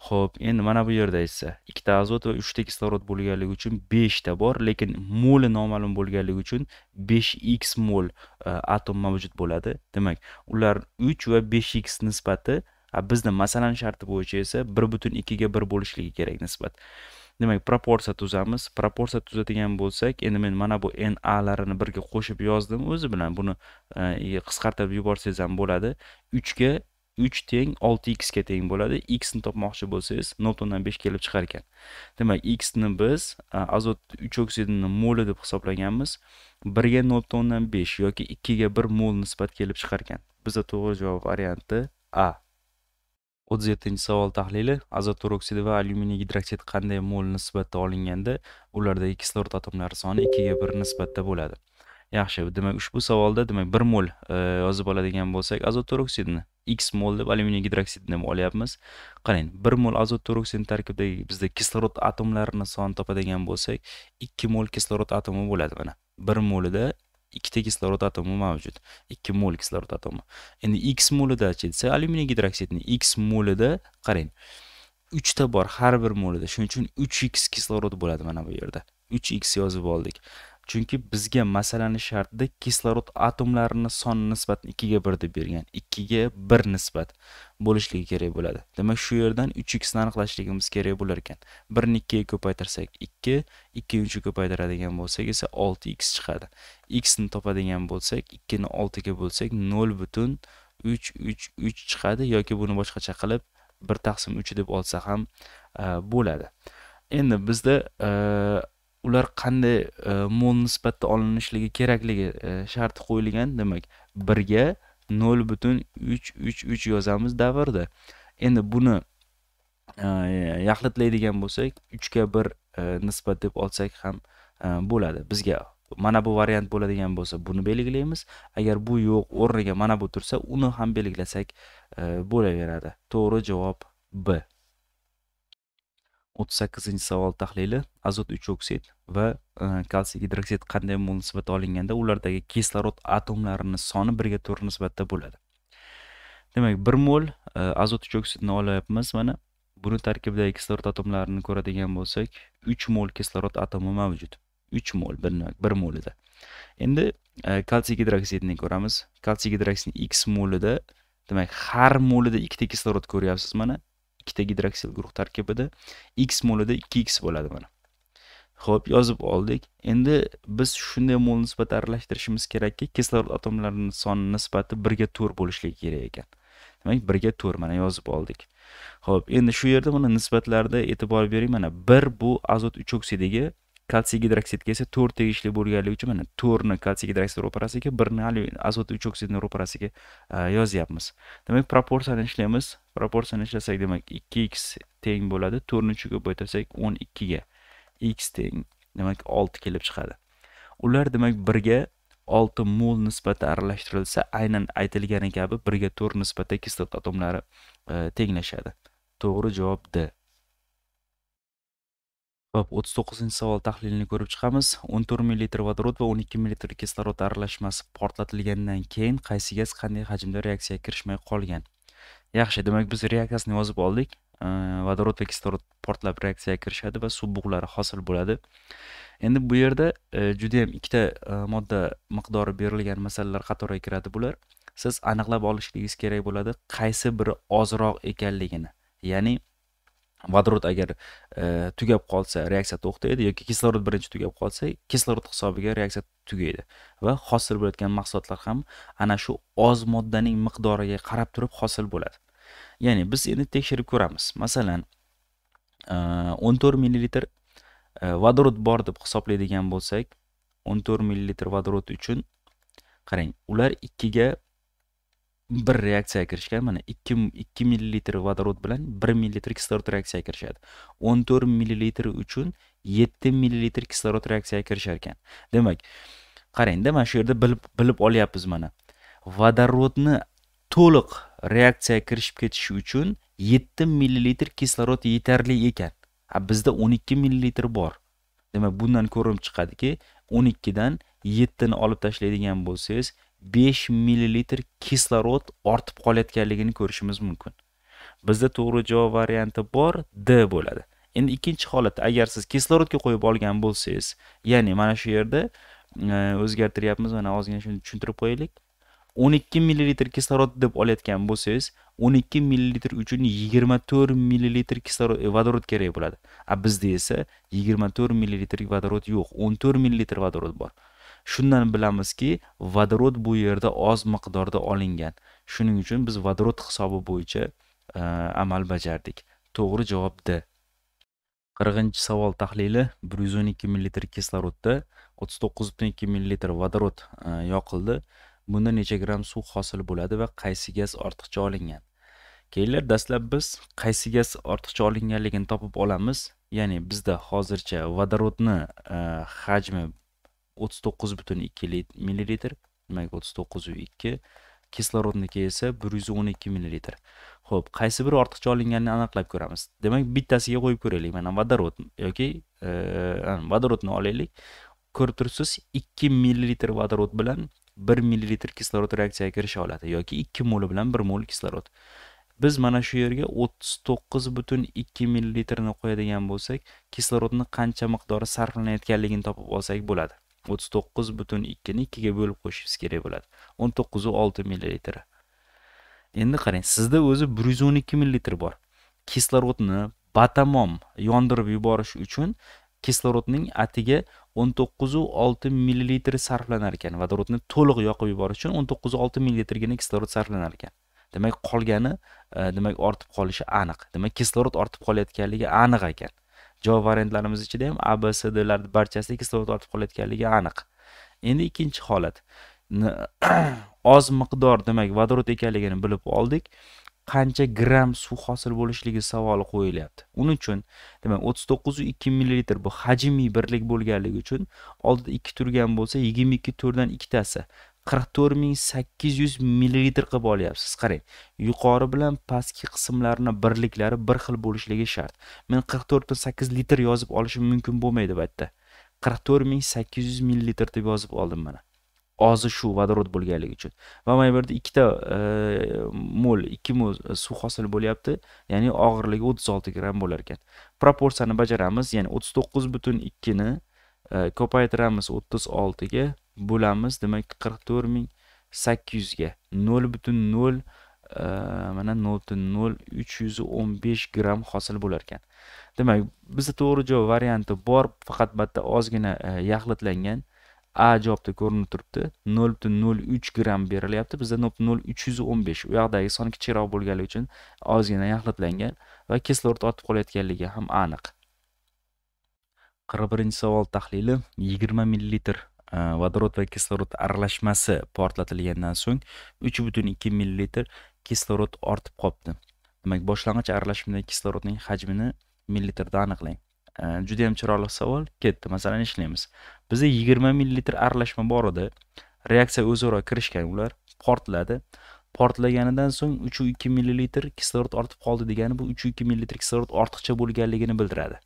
ho'p endi mana bu yerda esa ikkita azot va uchta kislorod bo'lganligi uchun beshta bor lekin moli noma'lum bo'lganligi uchun besh x mol e, atom mavjud bo'ladi demak ular uch va besh x nisbati bizda masalan sharti bo'yicha esa bir butun ikkiga bir bo'lishligi kerak nisbat demak proporsiya tuzamiz proporsiya tuzadigan bo'lsak endi men mana bu n a larini birga qo'shib yozdim o'zi bilan buni e, e, qisqartirib yuborsangiz ham bo'ladi uchga uch teng olti xga teng bo'ladi xni topmoqchi bo'lsangiz nol o'ndan besh kelib chiqar ekan demak xni biz e, azot uch oksidini moli deb hisoblaganmiz birga nol o'ndan besh yoki ikkiga bir mol nisbat kelib chiqar ekan bizda to'g'ri javob varianti a o'ttiz yettinchi savol tahlili azot peroksidi va alyuminiy gidroksid qanday mol nisbatda olinganda ulardagi kislorod atomlari soni ikkiga bir nisbatda bo'ladi yaxshi demak ushbu savolda demak bir mol e, yozib oladigan bo'lsak azot peroksidni x mol deb alyuminiy gidroksidni ham olyapmiz qarang bir mol azot peroksidni tarkibidagi bizda kislorod atomlarini sonini topadigan bo'lsak ikki mol kislorod atomi bo'ladi mana bir molida ikkita kislorod atomi mavjud ikki mol kislorod atomi endi x molidachi desa alyuminiy gidroksidni x molida qarang uchta bor har bir molida shuning uchun uch x kislorod bo'ladi mana bu yerda uch x yozib oldik chunki bizga masalani shartida kislorod atomlarini soni nisbatini ikkiga bir deb bergan ikkiga bir nisbat bo'lishligi kerak bo'ladi demak shu yerdan uch xni aniqlashligimiz kerak bo'lar ekan birni ikkiga ko'paytirsak ikki ikkini uchga ko'paytiradigan bo'lsak esa olti x chiqadi xni topadigan bo'lsak ikkini oltiga bo'lsak nol butun uch uch uch chiqadi yoki buni boshqacha qilib bir taqsim uch deb olsa ham e, bo'ladi endi bizda e, ular qanday e, mol nisbatda olinishligi kerakligi e, sharti qo'yilgan demak birga nol butun uch uch uch yozamiz davrda endi buni e, yaxlitlaydigan bo'lsak uchga bir nisbat deb olsak ham bo'ladi bizga mana bu variant bo'ladigan bo'lsa buni belgilaymiz agar bu yo'q o'rniga mana bu tursa uni ham belgilasak bo'laveradi to'g'ri javob b 38 sakkizinchi savol tahlili azot uch oksid va e, kalsiy gidroksid qanday munosabat olinganda ulardagi kislorod atomlarini soni birga to'rt nisbatda bo'ladi demak bir mol e, azot uch oksidni olyapmiz mana buni tarkibidagi kislorod atomlarini ko'radigan bo'lsak uch mol kislorod atomi mavjud uch mol bir molida endi e, kalsiy gidroksidni ko'ramiz kalsiy gidroksidni x molida demak har molida ikkita kislorod ko'ryapsiz mana ikkita gidroksil guruh tarkibida x molida 2x bo'ladi mana Xo'p, yozib oldik. Endi biz shunday mol nisbat aralashtirishimiz kerakki, kislorod atomlarining soni nisbati 1 ga 4 bo'lishligi kerak ekan. Demak, 1 ga 4 mana yozib oldik. Xo'p, endi shu yerda mana nisbatlarda e'tibor bering, mana 1 bu azot uch oksidiga kalsiy gidroksidga esa to'rt tegishli bo'lganligi uchun mana to'rtni kalsiy gidroksid ro'parasiga birni azot uch oksidni ro'parasiga e, yozyapmiz demak proporsiyani ishlaymiz proporsiyani ishlasak demak ikki x teng bo'ladi to'rtni uchiga bo'ytasak o'n ikkiga x teng demak olti kelib chiqadi ular demak birga olti mol nisbati aralashtirilsa aynan aytilgani kabi birga to'rt nisbatda kislot atomlari e, tenglashadi to'g'ri javob d o'ttiz 39 savol tahlilini ko'rib chiqamiz. 14 ml vodorod va 12 ml kislorod aralashmasi portlatilgandan keyin qaysi gaz qanday hajmda reaksiyaga kirishmay qolgan? Yaxshi, demak biz reaksiyasini yozib oldik. Vodorod va kislorod portlab reaksiyaga kirishadi va suv bug'lari hosil bo'ladi. Endi bu yerda e, juda ham ikkita e, modda miqdori berilgan masalalar qatoriga kiradi bular. Siz aniqlab olishligingiz kerak bo'ladi, qaysi biri ozroq ekanligini. Ya'ni vodorod agar e, tugab qolsa reaksiya to'xtaydi yoki kislorod birinchi tugab qolsa kislorod hisobiga reaksiya tugaydi va hosil bo'layotgan mahsulotlar ham ana shu oz moddaning miqdoriga qarab turib hosil bo'ladi ya'ni biz endi tekshirib ko'ramiz masalan e, o'n to'rt millilitr e, vodorod bor deb hisoblaydigan bo'lsak o'n to'rt millilitr vodorod uchun qarang ular ikkiga bir reaksiyaga kirishgan mana ikki ikki millilitr vodorod bilan bir millilitr kislorod reaksiyaga kirishadi o'n to'rt millilitr uchun yetti millilitr kislorod reaksiyaga kirishar ekan demak qarangda mana shu yerda bilib bilib olyapmiz mana vodorodni to'liq reaksiyaga kirishib ketishi uchun yetti millilitr kislorod yetarli ekan a bizda o'n ikki millilitr bor demak bundan ko'rinib chiqadiki o'n ikkidan yettini olib tashlaydigan bo'lsangiz 5 millilitr kislorod ortib qolayotganligini ko'rishimiz mumkin bizda to'g'ri javob varianti bor d bo'ladi endi ikkinchi holat agar siz kislorodga qo'yib olgan bo'lsangiz ya'ni mana shu yerda e, o'zgartiryapmiz mana ozgina shuni tushuntirib qo'yaylik o'n ikki millilitr kislorod deb olayotgan bo'lsangiz o'n ikki millilitr uchun yigirma to'rt millilitr kislorod e, vodorod kerak bo'ladi a bizda esa yigirma to'rt millilitr vodorod yo'q o'n to'rt millilitr vodorod bor shundan bilamizki vodorod bu yerda oz miqdorda olingan shuning uchun biz vodorod hisobi bo'yicha e, amal bajardik to'g'ri javob d qirqinchi savol tahlili bir yuz o'n ikki millilitr kislorodda o'ttiz to'qqiz butun ikki millilitr vodorod e, yoqildi bunda necha gramm suv hosil bo'ladi va qaysi gaz ortiqcha olingan kelinglar dastlab biz qaysi gaz ortiqcha olinganligini topib olamiz ya'ni bizda hozircha vodorodni e, hajmi o'ttiz to'qqiz butun ikki millilitr demak o'ttiz to'qqizu ikki kislorodniki esa bir yuz o'n ikki millilitr ho'p qaysi biri ortiqcha olinganini aniqlab ko'ramiz demak bittasiga qo'yib ko'raylik mana vodorod yoki e, vodorodni olaylik ko'rib turibsiz ikki millilitr vodorod bilan bir millilitr kislorod reaksiyaga kirisha oladi yoki ikki mol bilan bir mol kislorod biz mana shu yerga o'ttiz to'qqiz butun ikki millilitrni qo'yadigan bo'lsak kislorodni qancha miqdori sarflanayotganligini topib olsak bo'ladi o'ttiz to'qqiz butun ikkini ikkiga bo'lib qo'shishimiz kerak bo'ladi o'n to'qqizu olti millilitr endi qarang sizda o'zi bir yuz o'n ikki millilitr bor kislorodni batamom yondirib yuborish uchun kislorodning atiga o'n to'qqizu olti millilitr sarflanar ekan vodorodni to'liq yoqib yuborish uchun o'n to'qqizu olti millilitrgina kislorod sarflanar ekan demak qolgani e, demak ortib qolishi aniq demak kislorod ortib qolayotganligi aniq ekan javob variantlarimiz ichida ham a b s dlarni barchasida kislorod ortib qolayotganligi aniq endi ikkinchi holat oz miqdor demak vodorod ekanligini bilib oldik qancha gramm suv hosil bo'lishligi savoli qo'yilyapti uning uchun demak o'ttiz to'qqizu ikki millilitr bu hajmiy birlik bo'lganligi uchun oldida ikki turgan bo'lsa yigirma ikki to'rtdan ikkitasi qirq to'rt ming sakkiz yuz millilitr qilib olyapsiz qarang yuqori bilan pastki qismlarni birliklari bir xil bo'lishligi shart men qirq to'rt sakkiz litr yozib olishim mumkin bo'lmaydi bu yerda qirq to'rt ming sakkiz yuz millilitr deb yozib oldim mana ozi shu vodorod bo'lganligi uchun va mana bu yerda ikkita e, mo'l ikki mo'l e, suv hosil bo'lyapti ya'ni og'irligi o'ttiz olti gramm bo'lar ekan proporsiyani bajaramiz ya'ni o'ttiz to'qqiz butun ikkini e, ko'paytiramiz o'ttiz oltiga bo'lamiz demak qirq to'rt ming sakkiz yuzga nol butun nol e, mana nol butun nol uch yuz o'n besh gramm hosil bo'lar ekan demak bizda to'g'ri javob varianti bor faqat bitta ozgina e, yaxlitlangan a javobda ko'rinib turibdi nol butun nol uch gramm berilyapti bizda nol butun nol uch yuz o'n besh u yoqdagi son kichikroq bo'lganligi uchun ozgina yaxlitlangan va kislorod ortib qolayotganligi ham aniq qirq birinchi savol tahlili yigirma millilitr vodorod va kislorod aralashmasi portlatilgandan so'ng uch butun ikki millilitr kislorod ortib qolibdi demak boshlang'ich aralashmada kislorodning hajmini millilitrda aniqlang э, juda yam chiroyli savol ketdi masalan ishlaymiz bizda yigirma millilitr aralashma bor edi reaksiya o'zaro kirishgan ular portladi portlaganidan so'ng uch ikki millilitr kislorod ortib qoldi degani bu uch ikki millilitr kislorod ortiqcha bo'lganligini bildiradi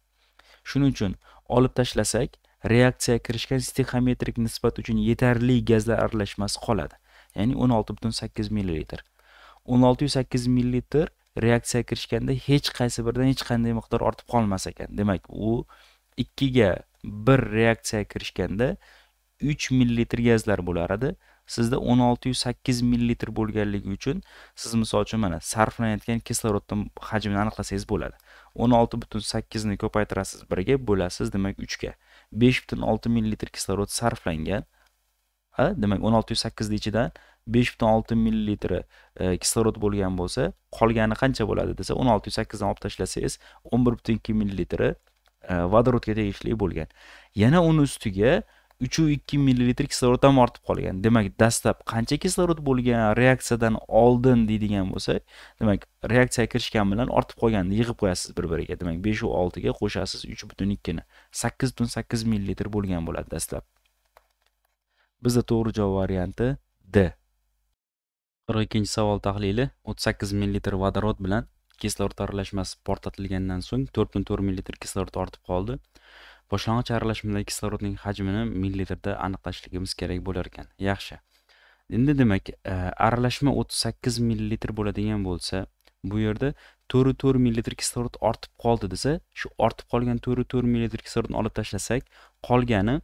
shuning uchun olib tashlasak reaksiya kirishgan stixometrik nisbat uchun yetarli gazlar aralashmasi qoladi ya'ni 16.8 millilitr 1608 millilitr reaksiya kirishganda hech qaysi biridan hech qanday miqdor ortib qolmas ekan demak u 2 ga 1 kirishganda 3 millilitr gazlar bo'lar edi sizda 1608 millilitr bo'lganligi uchun siz misol uchun mana sarflanayotgan kislorodni hajmini aniqlasangiz bo'ladi 16.8 ni ko'paytirasiz 1 ga bo'lasiz demak 3 ga besh butun olti kislorod sarflangan demak o'n olti yuz sakkizda ichidan besh butun olti e, kislorod bo'lgan bo'lsa qolgani qancha bo'ladi desa o'n olti yuz sakkizdan olib tashlasangiz o'n bir butun ikki e, vodorodga tegishli bo'lgan yana uni ustiga uchu ikki millilitr kislorod ham ortib qolgan demak dastlab qancha kislorod bo'lgan reaksiyadan oldin deydigan bo'lsak demak reaksiyaga kirishgan bilan ortib qolganini yig'ib qo'yasiz bir biriga demak beshu oltiga qo'shasiz uch butun ikkini sakkiz butun sakkiz millilitr bo'lgan bo'ladi dastlab bizda to'g'ri javob varianti d qirq ikkinchi savol tahlili o'ttiz sakkiz millilitr vodorod bilan kislorod aralashmasi portlatilgandan so'ng to'rt butun to'rt millilitr kislorod ortib qoldi boshlang'ich aralashmada kislorodning hajmini millilitrda aniqlashligimiz kerak bo'lar ekan yaxshi endi demak e, aralashma 38 ml millilitr bo'ladigan bo'lsa bu yerda to'rt to'rt millilitr kislorod ortib qoldi desa shu ortib qolgan to'rt to'rt millilitr kislorodni olib tashlasak qolgani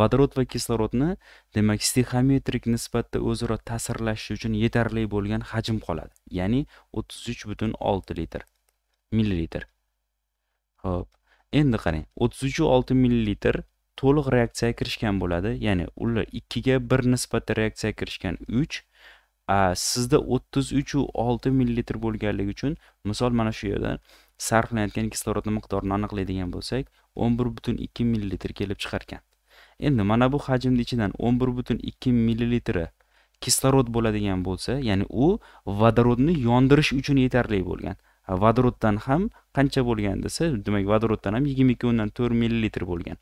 vodorod va kislorodni demak stixometrik nisbatda o'zaro ta'sirlashishi uchun yetarli bo'lgan hajm qoladi ya'ni 33.6 butun olti litr millilitr ho'p endi qarang o'ttiz uchu olti millilitr to'liq reaksiyaga kirishgan bo'ladi ya'ni ular ikkiga bir nisbatda reaksiyaga kirishgan uch sizda o'ttiz uchu olti millilitr bo'lganligi uchun misol mana shu yerdan sarflanayotgan kislorodni miqdorini aniqlaydigan bo'lsak o'n bir butun ikki millilitr kelib chiqarkan endi mana bu hajmni ichidan o'n bir butun ikki millilitri kislorod bo'ladigan bo'lsa ya'ni u vodorodni yondirish uchun yetarli bo'lgan vodoroddan ham qancha bo'lgan desa demak vodoroddan ham yigirma ikki o'ndan to'rt millilitr bo'lgan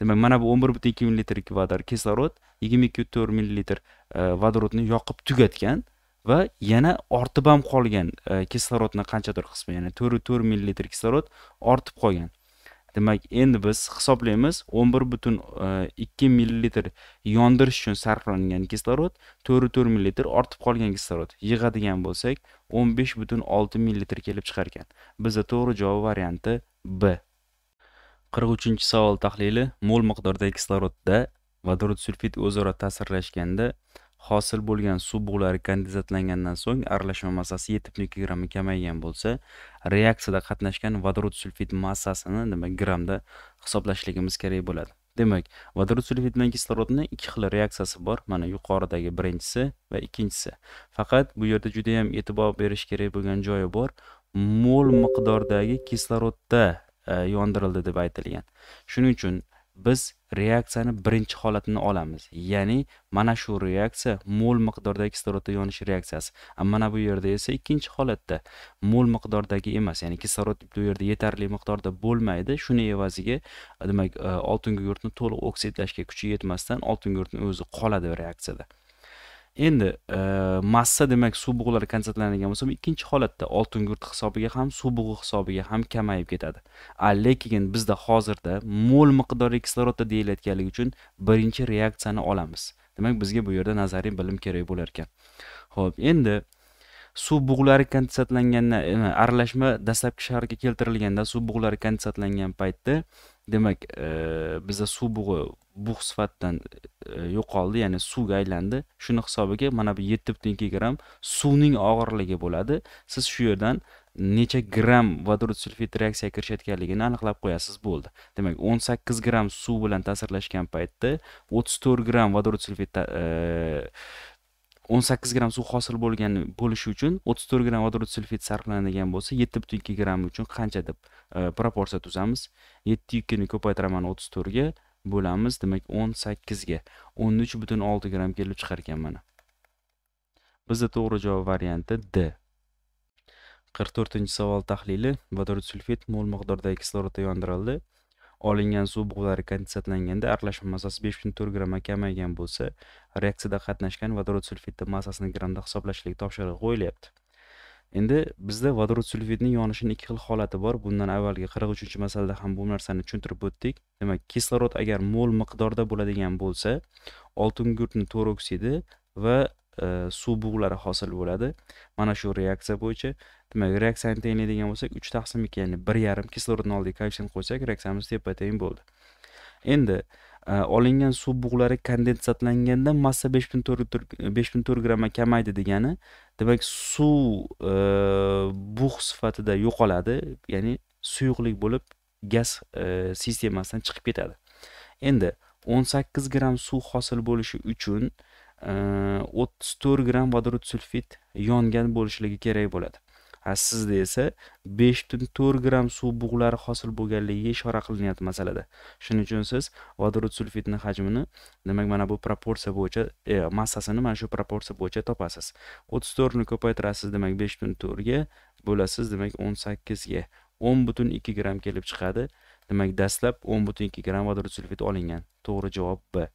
demak mana bu o'n bir butun ikki millilitr kvadr kislorod yigirma ikki to'rt millilitr e, vodorodni yoqib tugatgan va yana ortib ham qolgan e, kislorodni qanchadir qismi ya'ni to'rt to'rt millilitr kislorod ortib qolgan demak endi biz hisoblaymiz 11.2 butun e, ikki millilitr yondirish uchun sarflangan kislorod to'rt to'rt millilitr ortib qolgan kislorod yig'adigan bo'lsak 15.6 butun olti millilitr kelib chiqar ekan bizda to'g'ri javob varianti b 43 uchinchi savol tahlili mol miqdordagi kislorodda vodorod sulfid o'zaro ta'sirlashganda hosil bo'lgan suv bug'lari kondensatlangandan so'ng aralashma massasi yetti butun ikki grammga kamaygan bo'lsa reaksiyada qatnashgan vodorod sulfid massasini nima grammda hisoblashligimiz kerak bo'ladi demak vodorod sulfit bilan kislorodni ikki xil reaksiyasi bor mana yuqoridagi birinchisi va ikkinchisi faqat bu yerda judayam e'tibor berish kerak bo'lgan joyi bor mol miqdordagi kislorodda e, yondirildi deb aytilgan shuning uchun biz reaksiyani birinchi holatini olamiz ya'ni mana shu reaksiya mol miqdordagi kislorodda yonish reaksiyasi mana bu yerda esa ikkinchi holatda mol miqdordagi emas ya'ni kislorod bu yerda yetarli miqdorda bo'lmaydi shuni evaziga demak e, oltingugurtni to'liq oksidlashga kuchi yetmasdan oltingugurtni o'zi qoladi reaksiyada endi e, massa demak suv bug'lari konsentrlanadigan bo'lsa ikkinchi holatda oltin gurt hisobiga ham suv bug'i hisobiga ham kamayib ketadi lekin bizda hozirda mo'l miqdori kislorodda deyilayotganligi uchun birinchi reaksiyani olamiz demak bizga bu yerda nazariy bilim kerak bo'lar ekan ho'p endi suv bug'lari kondensatlangan e, aralashma dastlabki shaharga keltirilganda suv bug'lari kondensatlangan paytda demak e, bizda suv bug'i bug' sifatdan e, yo'qoldi ya'ni suvga aylandi shuni hisobiga mana bu yetti butun ikki gramm suvning og'irligi bo'ladi siz shu yerdan necha gramm vodorod sulfid reaksiyaga kirishayotganligini aniqlab qo'yasiz bo'ldi demak o'n sakkiz gramm suv bilan ta'sirlashgan paytda o'ttiz to'rt gramm vodorod sulfid e, o'n sakkiz gramm suv hosil bo'lgan bo'lishi uchun o'ttiz to'rt gramm vodorod sulfid sarflanadigan bo'lsa yetti butun ikki gramm uchun qancha deb e, proporsiya tuzamiz yetti ikkini ko'paytiraman o'ttiz to'rtga bo'lamiz demak o'n sakkizga o'n uch butun olti kelib chiqar ekan mana bizda to'g'ri javob varianti d qirq to'rtinchi savol tahlili vodorod sulfit mo'l miqdordagi kislorodda yondirildi olingan suv bug'lari kondensatlanganda aralashma massasi besh butun to'rt kamaygan bo'lsa reaksiyada qatnashgan vodorod sulfitni massasini gramda hisoblashlik topshirig'i qo'yilyapti endi bizda vodorod sulfidni yonishini ikki xil holati bor bundan avvalgi qirq uchinchi masalada ham bu narsani tushuntirib o'tdik demak kislorod agar mo'l miqdorda bo'ladigan bo'lsa oltingurtni to'r oksidi va e, suv bug'lari hosil bo'ladi mana shu reaksiya bo'yicha demak reaksiyani tenglaydigan bo'lsak uch taqsim ikki ya'ni bir yarim kislorodni oldiga koeffitsient qo'ysak reaksiyamiz teppa teng bo'ldi endi e, olingan suv bug'lari kondensatlanganda massa besh butun to'rt besh butun to'rt gramma kamaydi degani demak suv e, bug' sifatida yo'qoladi ya'ni suyuqlik bo'lib gaz e, sistemasidan chiqib ketadi endi 18 gramm suv hosil bo'lishi uchun 34 e, gramm vodorod sulfid yongan bo'lishligi kerak bo'ladi sizda esa besh butun to'rt gramm suv bug'lari hosil bo'lganligiga ishora qilinyapti masalada shuning uchun siz vodorod sulfitni hajmini demak mana bu proporsiya bo'yicha e, massasini mana shu proporsiya bo'yicha topasiz o'ttiz to'rtni ko'paytirasiz demak besh butun to'rtga bo'lasiz demak o'n sakkizga o'n butun ikki gramm kelib chiqadi demak dastlab o'n butun ikki gramm vodorod sulfit olingan to'g'ri javob b